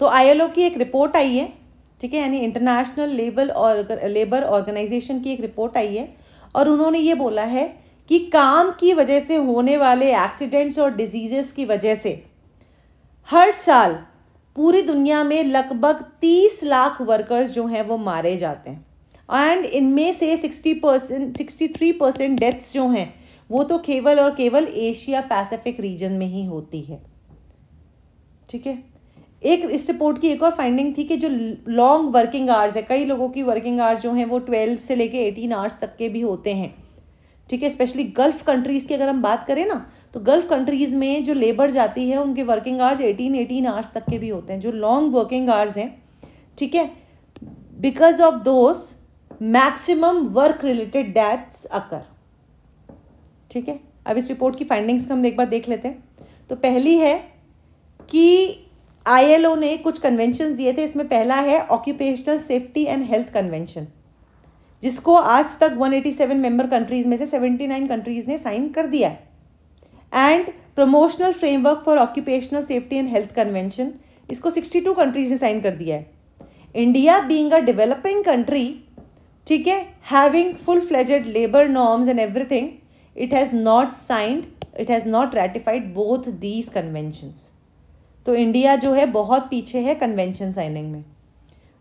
तो ILO की एक report आई है ठीक है यानी इंटरनेशनल लेबल और लेबर ऑर्गेनाइजेशन की एक रिपोर्ट आई है और उन्होंने ये बोला है कि काम की वजह से होने वाले एक्सीडेंट्स और डिजीजेस की वजह से हर साल पूरी दुनिया में लगभग तीस लाख वर्कर्स जो हैं वो मारे जाते हैं एंड इनमें से sixty percent sixty three percent deaths जो हैं वो तो केवल और केवल एशिया पैसिफिक रीजन में ही होती है ठीक है एक इस रिपोर्ट की एक और फाइंडिंग थी कि जो लॉन्ग वर्किंग आवर्स है कई लोगों की वर्किंग आवर्स जो हैं वो ट्वेल्व से लेके एटीन आवर्स तक के भी होते हैं ठीक है स्पेशली गल्फ़ कंट्रीज़ की अगर हम बात करें ना तो गल्फ़ कंट्रीज़ में जो लेबर जाती है उनके working hours eighteen eighteen hours तक के भी होते हैं जो लॉन्ग वर्किंग आवर्स हैं ठीक है because of those maximum work related deaths occur ठीक है अब इस रिपोर्ट की फाइंडिंग्स को हम एक बार देख लेते हैं तो पहली है कि आईएलओ ने कुछ कन्वेंशन दिए थे इसमें पहला है occupational safety and health convention जिसको आज तक 187 मेंबर कंट्रीज में से 79 कंट्रीज ने साइन कर दिया है and promotional framework for occupational safety and health convention इसको 62 कंट्रीज ने साइन कर दिया है India being a developing country ठीक है having full fledged labour norms and everything it has not signed it has not ratified both these conventions तो India जो है बहुत पीछे है कन्वेंशन साइनिंग में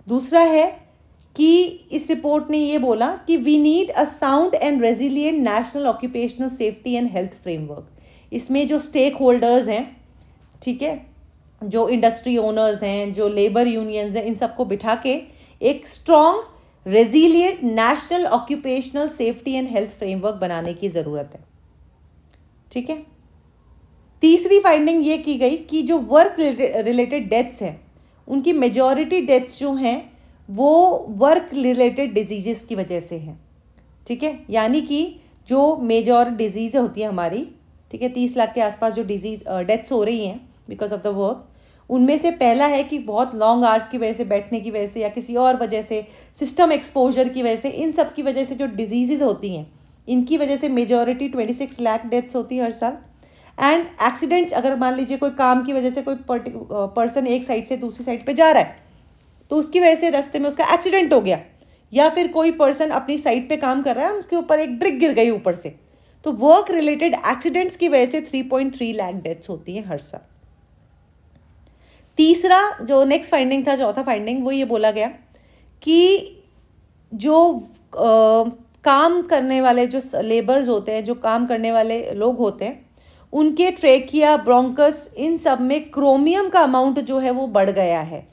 दूसरा है कि इस रिपोर्ट ने ये बोला कि we need a sound and resilient national occupational safety and health framework इसमें जो स्टेक होल्डर्स हैं ठीक है जो इंडस्ट्री ओनर्स हैं जो लेबर यूनियंस हैं इन सबको बिठा के एक strong resilient national occupational safety and health framework बनाने की ज़रूरत है ठीक है तीसरी फाइंडिंग ये की गई कि जो वर्क रिलेटेड डेथ्स हैं उनकी मेजॉरिटी डेथ्स जो हैं वो वर्क रिलेटेड डिजीज़ की वजह से हैं ठीक है यानी कि जो मेजॉर डिजीज़ होती है हमारी ठीक है तीस लाख के आसपास जो डिजीज डेथ्स हो रही हैं बिकॉज ऑफ द वर्क उनमें से पहला है कि बहुत लॉन्ग आवर्स की वजह से बैठने की वजह से या किसी और वजह से सिस्टम एक्सपोजर की वजह से इन सब की वजह से जो डिजीज़ होती हैं इनकी वजह से majority twenty six lakh deaths होती है हर साल एंड एक्सीडेंट्स अगर मान लीजिए कोई काम की वजह से कोई पर्सन एक साइड से दूसरी साइड पर जा रहा है तो उसकी वजह से रास्ते में उसका एक्सीडेंट हो गया या फिर कोई पर्सन अपनी साइड पे काम कर रहा है उसके ऊपर एक ब्रिक गिर गई ऊपर से तो वर्क रिलेटेड एक्सीडेंट्स की वजह से three point three lakh deaths होती हैं हर साल तीसरा जो नेक्स्ट फाइंडिंग था चौथा फाइंडिंग वो ये बोला गया कि जो आ, काम करने वाले जो लेबर्स होते हैं जो काम करने वाले लोग होते हैं उनके ट्रेकिया ब्रोंकस इन सब में क्रोमियम का अमाउंट जो है वो बढ़ गया है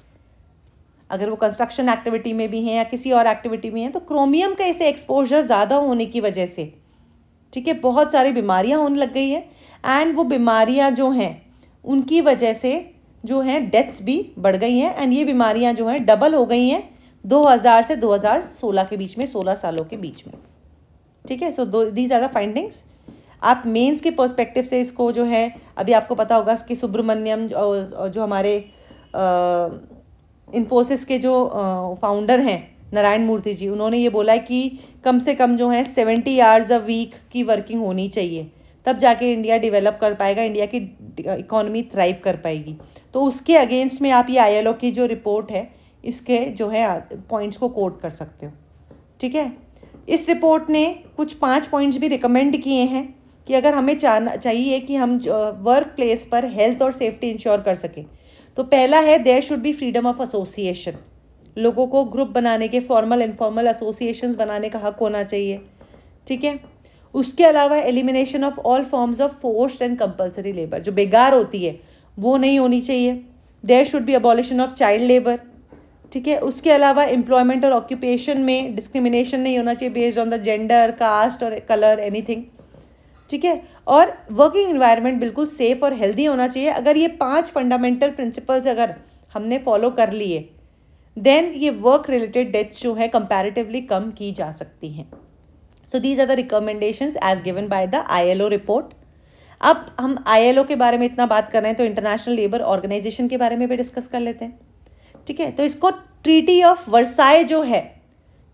अगर वो कंस्ट्रक्शन एक्टिविटी में भी हैं या किसी और एक्टिविटी में हैं तो क्रोमियम का इसे एक्सपोजर ज़्यादा होने की वजह से ठीक है बहुत सारी बीमारियां होने लग गई है एंड वो बीमारियां जो हैं उनकी वजह से जो हैं डेथ्स भी बढ़ गई हैं एंड ये बीमारियां जो हैं डबल हो गई हैं 2000 से 2016 के बीच में 16 सालों के बीच में ठीक है सो दो दीज आर द फाइंडिंग्स आप मेंस के पर्सपेक्टिव से इसको जो है अभी आपको पता होगा कि सुब्रमण्यम जो, जो हमारे इन्फोसिस के जो फाउंडर हैं नारायण मूर्ति जी उन्होंने ये बोला है कि कम से कम जो है सेवेंटी आवर्स अ वीक की वर्किंग होनी चाहिए तब जाके इंडिया डेवलप कर पाएगा इंडिया की इकोनॉमी uh, थ्राइव कर पाएगी तो उसके अगेंस्ट में आप ये आई की जो रिपोर्ट है इसके जो है पॉइंट्स uh, को कोट कर सकते हो ठीक है इस रिपोर्ट ने कुछ पांच पॉइंट्स भी रिकमेंड किए हैं कि अगर हमें चाहिए कि हम वर्क uh, प्लेस पर हेल्थ और सेफ्टी इंश्योर कर सकें तो पहला है there should be freedom of association लोगों को ग्रुप बनाने के फॉर्मल इनफॉर्मल एसोसिएशंस बनाने का हक होना चाहिए ठीक है उसके अलावा elimination of all forms of forced and compulsory labour जो बेकार होती है वो नहीं होनी चाहिए there should be abolition of child labour ठीक है उसके अलावा एम्प्लॉयमेंट और ऑक्यूपेशन में डिस्क्रिमिनेशन नहीं होना चाहिए based on the gender caste और कलर एनीथिंग ठीक है और वर्किंग इन्वायरमेंट बिल्कुल सेफ और हेल्दी होना चाहिए अगर ये पांच फंडामेंटल प्रिंसिपल्स अगर हमने फॉलो कर लिए देन ये वर्क रिलेटेड डेथ्स जो है कंपैरेटिवली कम की जा सकती हैं so these are the recommendation as given by the ILO report अब हम आईएलओ के बारे में इतना बात कर रहे हैं तो इंटरनेशनल लेबर ऑर्गेनाइजेशन के बारे में भी डिस्कस कर लेते हैं ठीक है तो इसको ट्रीटी ऑफ वर्साए जो है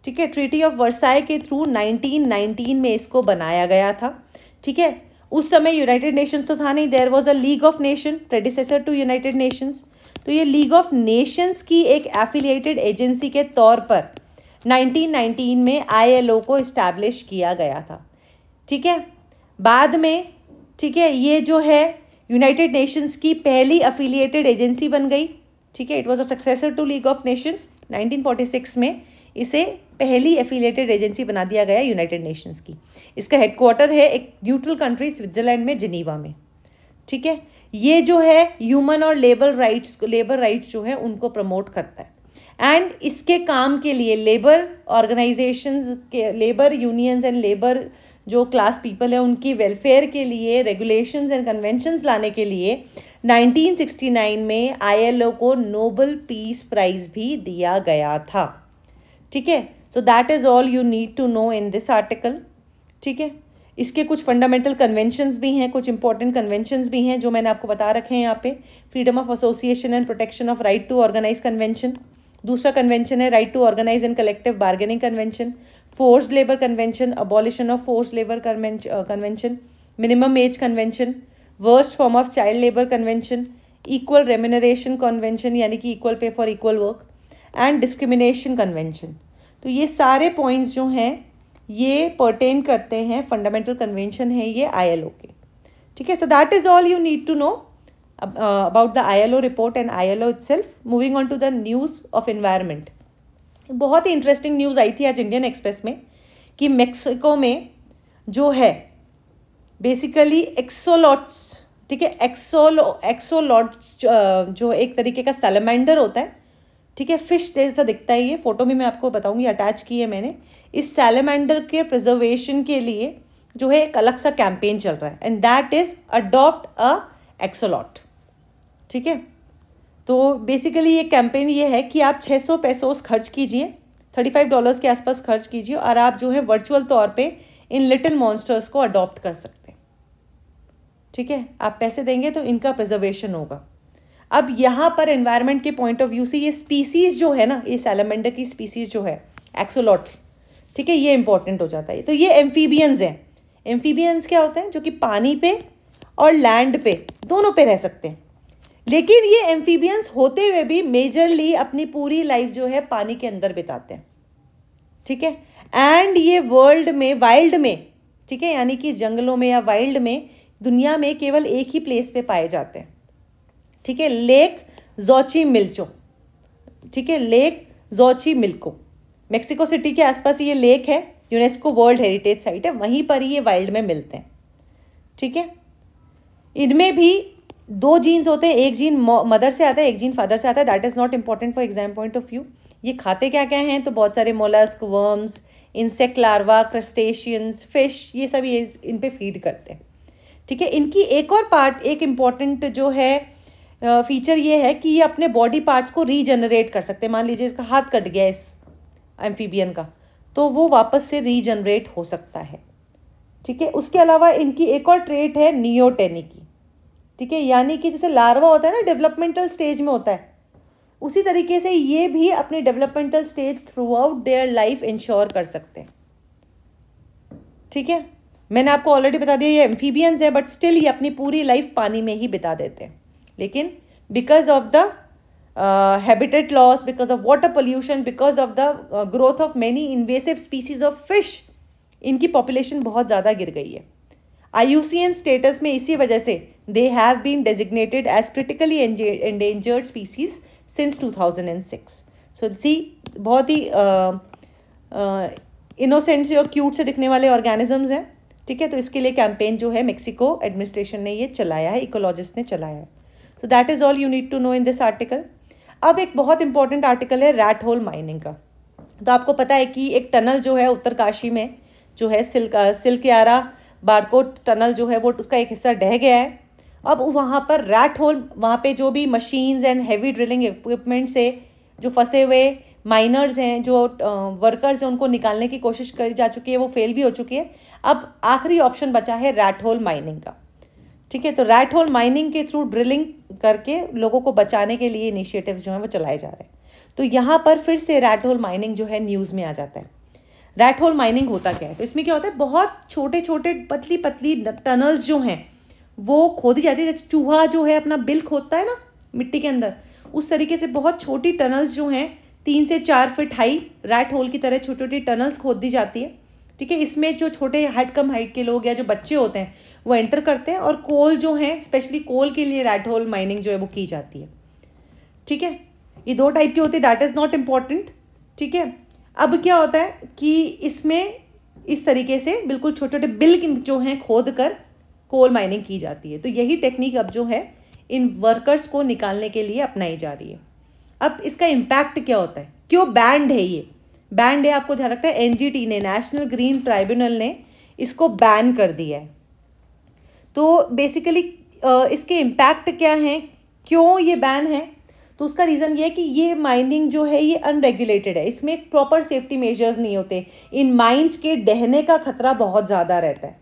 ठीक है ट्रीटी ऑफ वर्साए के थ्रू 1919 में इसको बनाया गया था ठीक है उस समय यूनाइटेड नेशंस तो था नहीं there was a League of Nation predecessor to United Nations तो ये लीग ऑफ नेशंस की एक एफिलिएटेड एजेंसी के तौर पर 1919 में आईएलओ को इस्टेब्लिश किया गया था ठीक है बाद में ठीक है ये जो है यूनाइटेड नेशंस की पहली अफिलिएटेड एजेंसी बन गई ठीक है it was a successor to League of Nations 1946 में इसे पहली एफिलिएटेड एजेंसी बना दिया गया यूनाइटेड नेशंस की इसका हेडक्वार्टर है एक न्यूट्रल कंट्री स्विट्जरलैंड में जिनीवा में ठीक है ये जो है ह्यूमन और लेबर राइट्स को लेबर राइट्स जो है उनको प्रमोट करता है एंड इसके काम के लिए लेबर ऑर्गेनाइजेशंस के लेबर यूनियंस एंड लेबर जो क्लास पीपल है उनकी वेलफेयर के लिए रेगुलेशंस एंड कन्वेंशंस लाने के लिए 1969 में आईएलओ को नोबल पीस प्राइज़ भी दिया गया था ठीक है so that is all you need to know in this article ठीक है इसके कुछ फंडामेंटल कन्वेंशंस भी हैं कुछ इंपॉर्टेंट कन्वेंशंस भी हैं जो मैंने आपको बता रखे हैं यहाँ पे freedom of association and protection of right to organise convention दूसरा कन्वेंशन है right to organise and collective bargaining convention forced labour convention abolition of forced labour convention minimum age convention worst form of child labour convention equal remuneration convention यानी कि equal pay for equal work and discrimination convention तो ये सारे points जो हैं ये pertain करते हैं फंडामेंटल कन्वेंशन है ये आईएलओ के ठीक है so that is all you need to know Uh, about the ILO report and ILO itself. Moving on to the news of environment. बहुत ही इंटरेस्टिंग न्यूज़ आई थी आज इंडियन एक्सप्रेस में कि मेक्सिको में जो है बेसिकली एक्सोलॉट्स ठीक है एक्सोलो एक्सोलॉट्स uh, जो एक तरीके का सेलमेंडर होता है ठीक है फिश जैसा दिखता है ये फ़ोटो में मैं आपको बताऊंगी अटैच की है मैंने इस सेलमेंडर के प्रिजर्वेशन के लिए जो है एक अलग सा कैंपेन चल रहा है and that is adopt a axolotl ठीक है तो बेसिकली ये कैंपेन ये है कि आप 600 सौ पैसोस खर्च कीजिए 35 डॉलर्स के आसपास खर्च कीजिए और आप जो है वर्चुअल तौर पे इन लिटिल मॉन्स्टर्स को अडॉप्ट कर सकते हैं ठीक है आप पैसे देंगे तो इनका प्रिजर्वेशन होगा अब यहाँ पर एनवायरनमेंट के पॉइंट ऑफ व्यू से ये स्पीसीज जो है ना ये सैलमेंडर की स्पीसीज जो है एक्सोलॉट ठीक है ये इंपॉर्टेंट हो जाता है तो ये एम्फीबियंस हैं एम्फीबियंस क्या होते हैं जो कि पानी पे और लैंड पे दोनों पे रह सकते हैं लेकिन ये एम्फीबियंस होते हुए भी मेजरली अपनी पूरी लाइफ जो है पानी के अंदर बिताते हैं ठीक है एंड ये वर्ल्ड में वाइल्ड में ठीक है यानी कि जंगलों में या वाइल्ड में दुनिया में केवल एक ही प्लेस पे पाए जाते हैं ठीक है लेक जोची मिल्चो ठीक है Lake Xochimilco Mexico City के आसपास ये लेक है यूनेस्को वर्ल्ड हेरिटेज साइट है वहीं पर ही ये वाइल्ड में मिलते हैं ठीक है इनमें भी दो जीन्स होते हैं एक जीन मदर से आता है एक जीन फादर से आता है that is not important for exam point of view ये खाते क्या क्या हैं तो बहुत सारे mollusc worms insect larvae crustaceans fish ये सब ये इन पर फीड करते हैं ठीक है इनकी एक और पार्ट एक इम्पॉर्टेंट जो है फीचर ये है कि ये अपने बॉडी पार्ट्स को रीजनरेट कर सकते हैं मान लीजिए इसका हाथ कट गया इस एम्फीबियन का तो वो वापस से रीजनरेट हो सकता है ठीक है उसके अलावा इनकी एक और ट्रेट है नियोटेनी की ठीक है यानी कि जैसे लार्वा होता है ना डेवलपमेंटल स्टेज में होता है उसी तरीके से ये भी अपनी developmental stage throughout their life ensure कर सकते हैं ठीक है मैंने आपको ऑलरेडी बता दिया ये एम्फीबियंस है बट स्टिल ये अपनी पूरी लाइफ पानी में ही बिता देते हैं लेकिन because of the habitat loss because of water pollution because of the growth of many invasive species of fish इनकी पॉपुलेशन बहुत ज़्यादा गिर गई है आई स्टेटस में इसी वजह से they have been designated as critically endangered species since 2006 so see बहुत ही इनोसेंट से और क्यूट से दिखने वाले ऑर्गेनिजम्स हैं ठीक है तो इसके लिए कैंपेन जो है मेक्सिको एडमिनिस्ट्रेशन ने ये चलाया है इकोलॉजिस्ट ने चलाया है so that is all you need to know in this article अब एक बहुत इंपॉर्टेंट आर्टिकल है रैट होल माइनिंग का तो आपको पता है कि एक टनल जो है उत्तरकाशी में जो है सिल्क सिल्क्यारा बारकोट टनल जो है वो उसका एक हिस्सा ढह गया है अब वहाँ पर रैट होल वहाँ पे जो भी machines and heavy drilling equipment से जो फंसे हुए माइनर्स हैं जो वर्कर्स हैं उनको निकालने की कोशिश करी जा चुकी है वो फेल भी हो चुकी है अब आखिरी ऑप्शन बचा है रैट होल माइनिंग का ठीक है तो रैट होल माइनिंग के थ्रू ड्रिलिंग करके लोगों को बचाने के लिए इनिशिएटिव्स जो हैं वो चलाए जा रहे हैं तो यहाँ पर फिर से रैट होल माइनिंग जो है न्यूज़ में आ जाता है रैट होल माइनिंग होता क्या है तो इसमें क्या होता है बहुत छोटे छोटे पतली पतली टनल्स जो हैं वो खोदी जाती है चूहा जो है अपना बिल खोदता है ना मिट्टी के अंदर उस तरीके से बहुत छोटी टनल्स जो हैं तीन से चार फिट हाई रैट होल की तरह छोटी छोटी टनल्स खोद दी जाती है ठीक है इसमें जो छोटे हाइट कम हाइट के लोग या जो बच्चे होते हैं वो एंटर करते हैं और कोल जो है स्पेशली कोल के लिए रैट होल माइनिंग जो है वो की जाती है ठीक है ये दो टाइप की होती है दैट इज़ नॉट इम्पॉर्टेंट ठीक है अब क्या होता है कि इसमें इस तरीके से बिल्कुल छोटे छोटे बिल जो हैं खोद कर कोल माइनिंग की जाती है तो यही टेक्निक अब जो है इन वर्कर्स को निकालने के लिए अपनाई जा रही है अब इसका इम्पैक्ट क्या होता है क्यों बैंड है ये बैंड है आपको ध्यान रखना है एन ने नेशनल ग्रीन ट्राइब्यूनल ने इसको बैन कर दिया है तो बेसिकली इसके इम्पैक्ट क्या हैं क्यों ये बैन है तो उसका रीज़न ये है कि ये माइनिंग जो है ये अनरेगुलेटेड है इसमें एक प्रॉपर सेफ्टी मेजर्स नहीं होते इन माइंस के डहने का खतरा बहुत ज़्यादा रहता है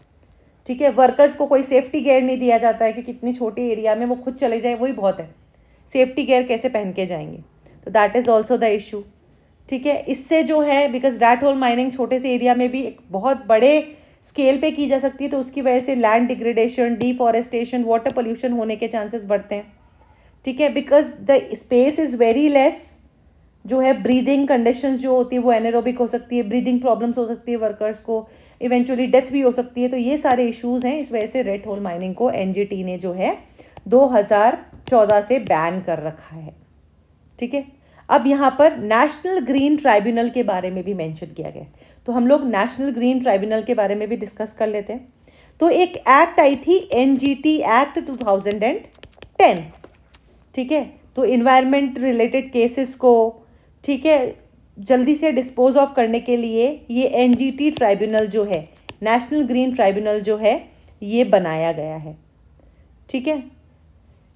ठीक है वर्कर्स को कोई सेफ्टी गेयर नहीं दिया जाता है क्योंकि इतनी छोटे एरिया में वो खुद चले जाए वही बहुत है सेफ्टी गेयर कैसे पहन के जाएंगे तो that is also the issue ठीक है इससे जो है बिकॉज रैट होल माइनिंग छोटे से एरिया में भी एक बहुत बड़े स्केल पे की जा सकती है तो उसकी वजह से land degradation deforestation water pollution होने के चांसेस बढ़ते हैं ठीक है because the space is very less जो है ब्रीदिंग कंडीशंस जो होती है वो एनेरोबिक हो सकती है ब्रीदिंग प्रॉब्लम्स हो सकती है वर्कर्स को इवेंचुअली डेथ भी हो सकती है तो ये सारे इश्यूज़ हैं इस वजह से रेड होल माइनिंग को एन ने जो है 2014 से बैन कर रखा है ठीक है अब यहाँ पर नेशनल ग्रीन ट्राइब्यूनल के बारे में भी मैंशन किया गया तो हम लोग नेशनल ग्रीन ट्राइब्यूनल के बारे में भी डिस्कस कर लेते हैं तो एक एक्ट आई थी एन एक्ट 2010 ठीक है तो इन्वायरमेंट रिलेटेड केसेस को ठीक है जल्दी से डिस्पोज ऑफ करने के लिए ये एन ट्राइब्यूनल जो है नेशनल ग्रीन ट्राइब्यूनल जो है ये बनाया गया है ठीक है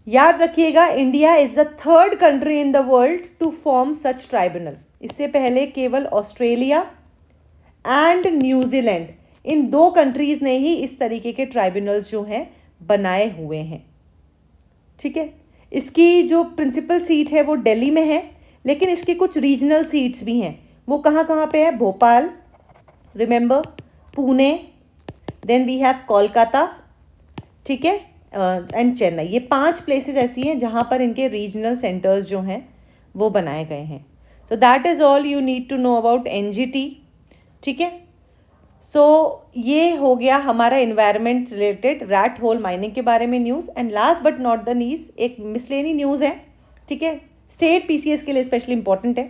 याद रखिएगा India is the third country in the world to form such tribunal इससे पहले केवल ऑस्ट्रेलिया एंड न्यूजीलैंड इन दो कंट्रीज़ ने ही इस तरीके के ट्राइब्यूनल जो हैं बनाए हुए हैं ठीक है इसकी जो प्रिंसिपल सीट है वो दिल्ली में है लेकिन इसकी कुछ रीजनल सीट्स भी हैं वो कहाँ कहाँ पे है Bhopal remember Pune then we have Kolkata ठीक है एंड चेन्नई ये पांच प्लेसेस ऐसी हैं जहाँ पर इनके रीजनल सेंटर्स जो हैं वो बनाए गए हैं so that is all you need to know about N ठीक है सो so, ये हो गया हमारा environment related rat hole mining के बारे में news and last but not the नीज एक मिसलेनी न्यूज़ है ठीक है स्टेट पी के लिए स्पेशली इंपॉर्टेंट है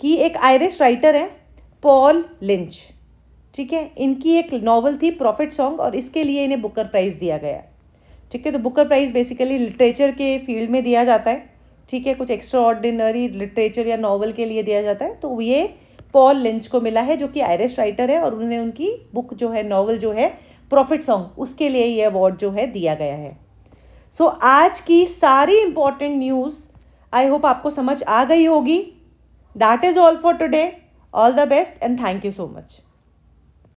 कि एक आयरिश राइटर है पॉल लिंच ठीक है इनकी एक नॉवल थी प्रॉफिट सॉन्ग और इसके लिए इन्हें बुकर प्राइज़ दिया गया ठीक है तो बुकर प्राइज़ बेसिकली लिटरेचर के फील्ड में दिया जाता है ठीक है कुछ एक्स्ट्रा ऑर्डिनरी लिटरेचर या नॉवल के लिए दिया जाता है तो ये पॉल लिंच को मिला है जो कि आयरिश राइटर है और उन्हें उनकी बुक जो है नॉवल जो है प्रॉफिट सॉन्ग उसके लिए ये अवार्ड जो है दिया गया है सो so, आज की सारी इंपॉर्टेंट न्यूज़ आई होप आपको समझ आ गई होगी that is all for today all the best and thank you so much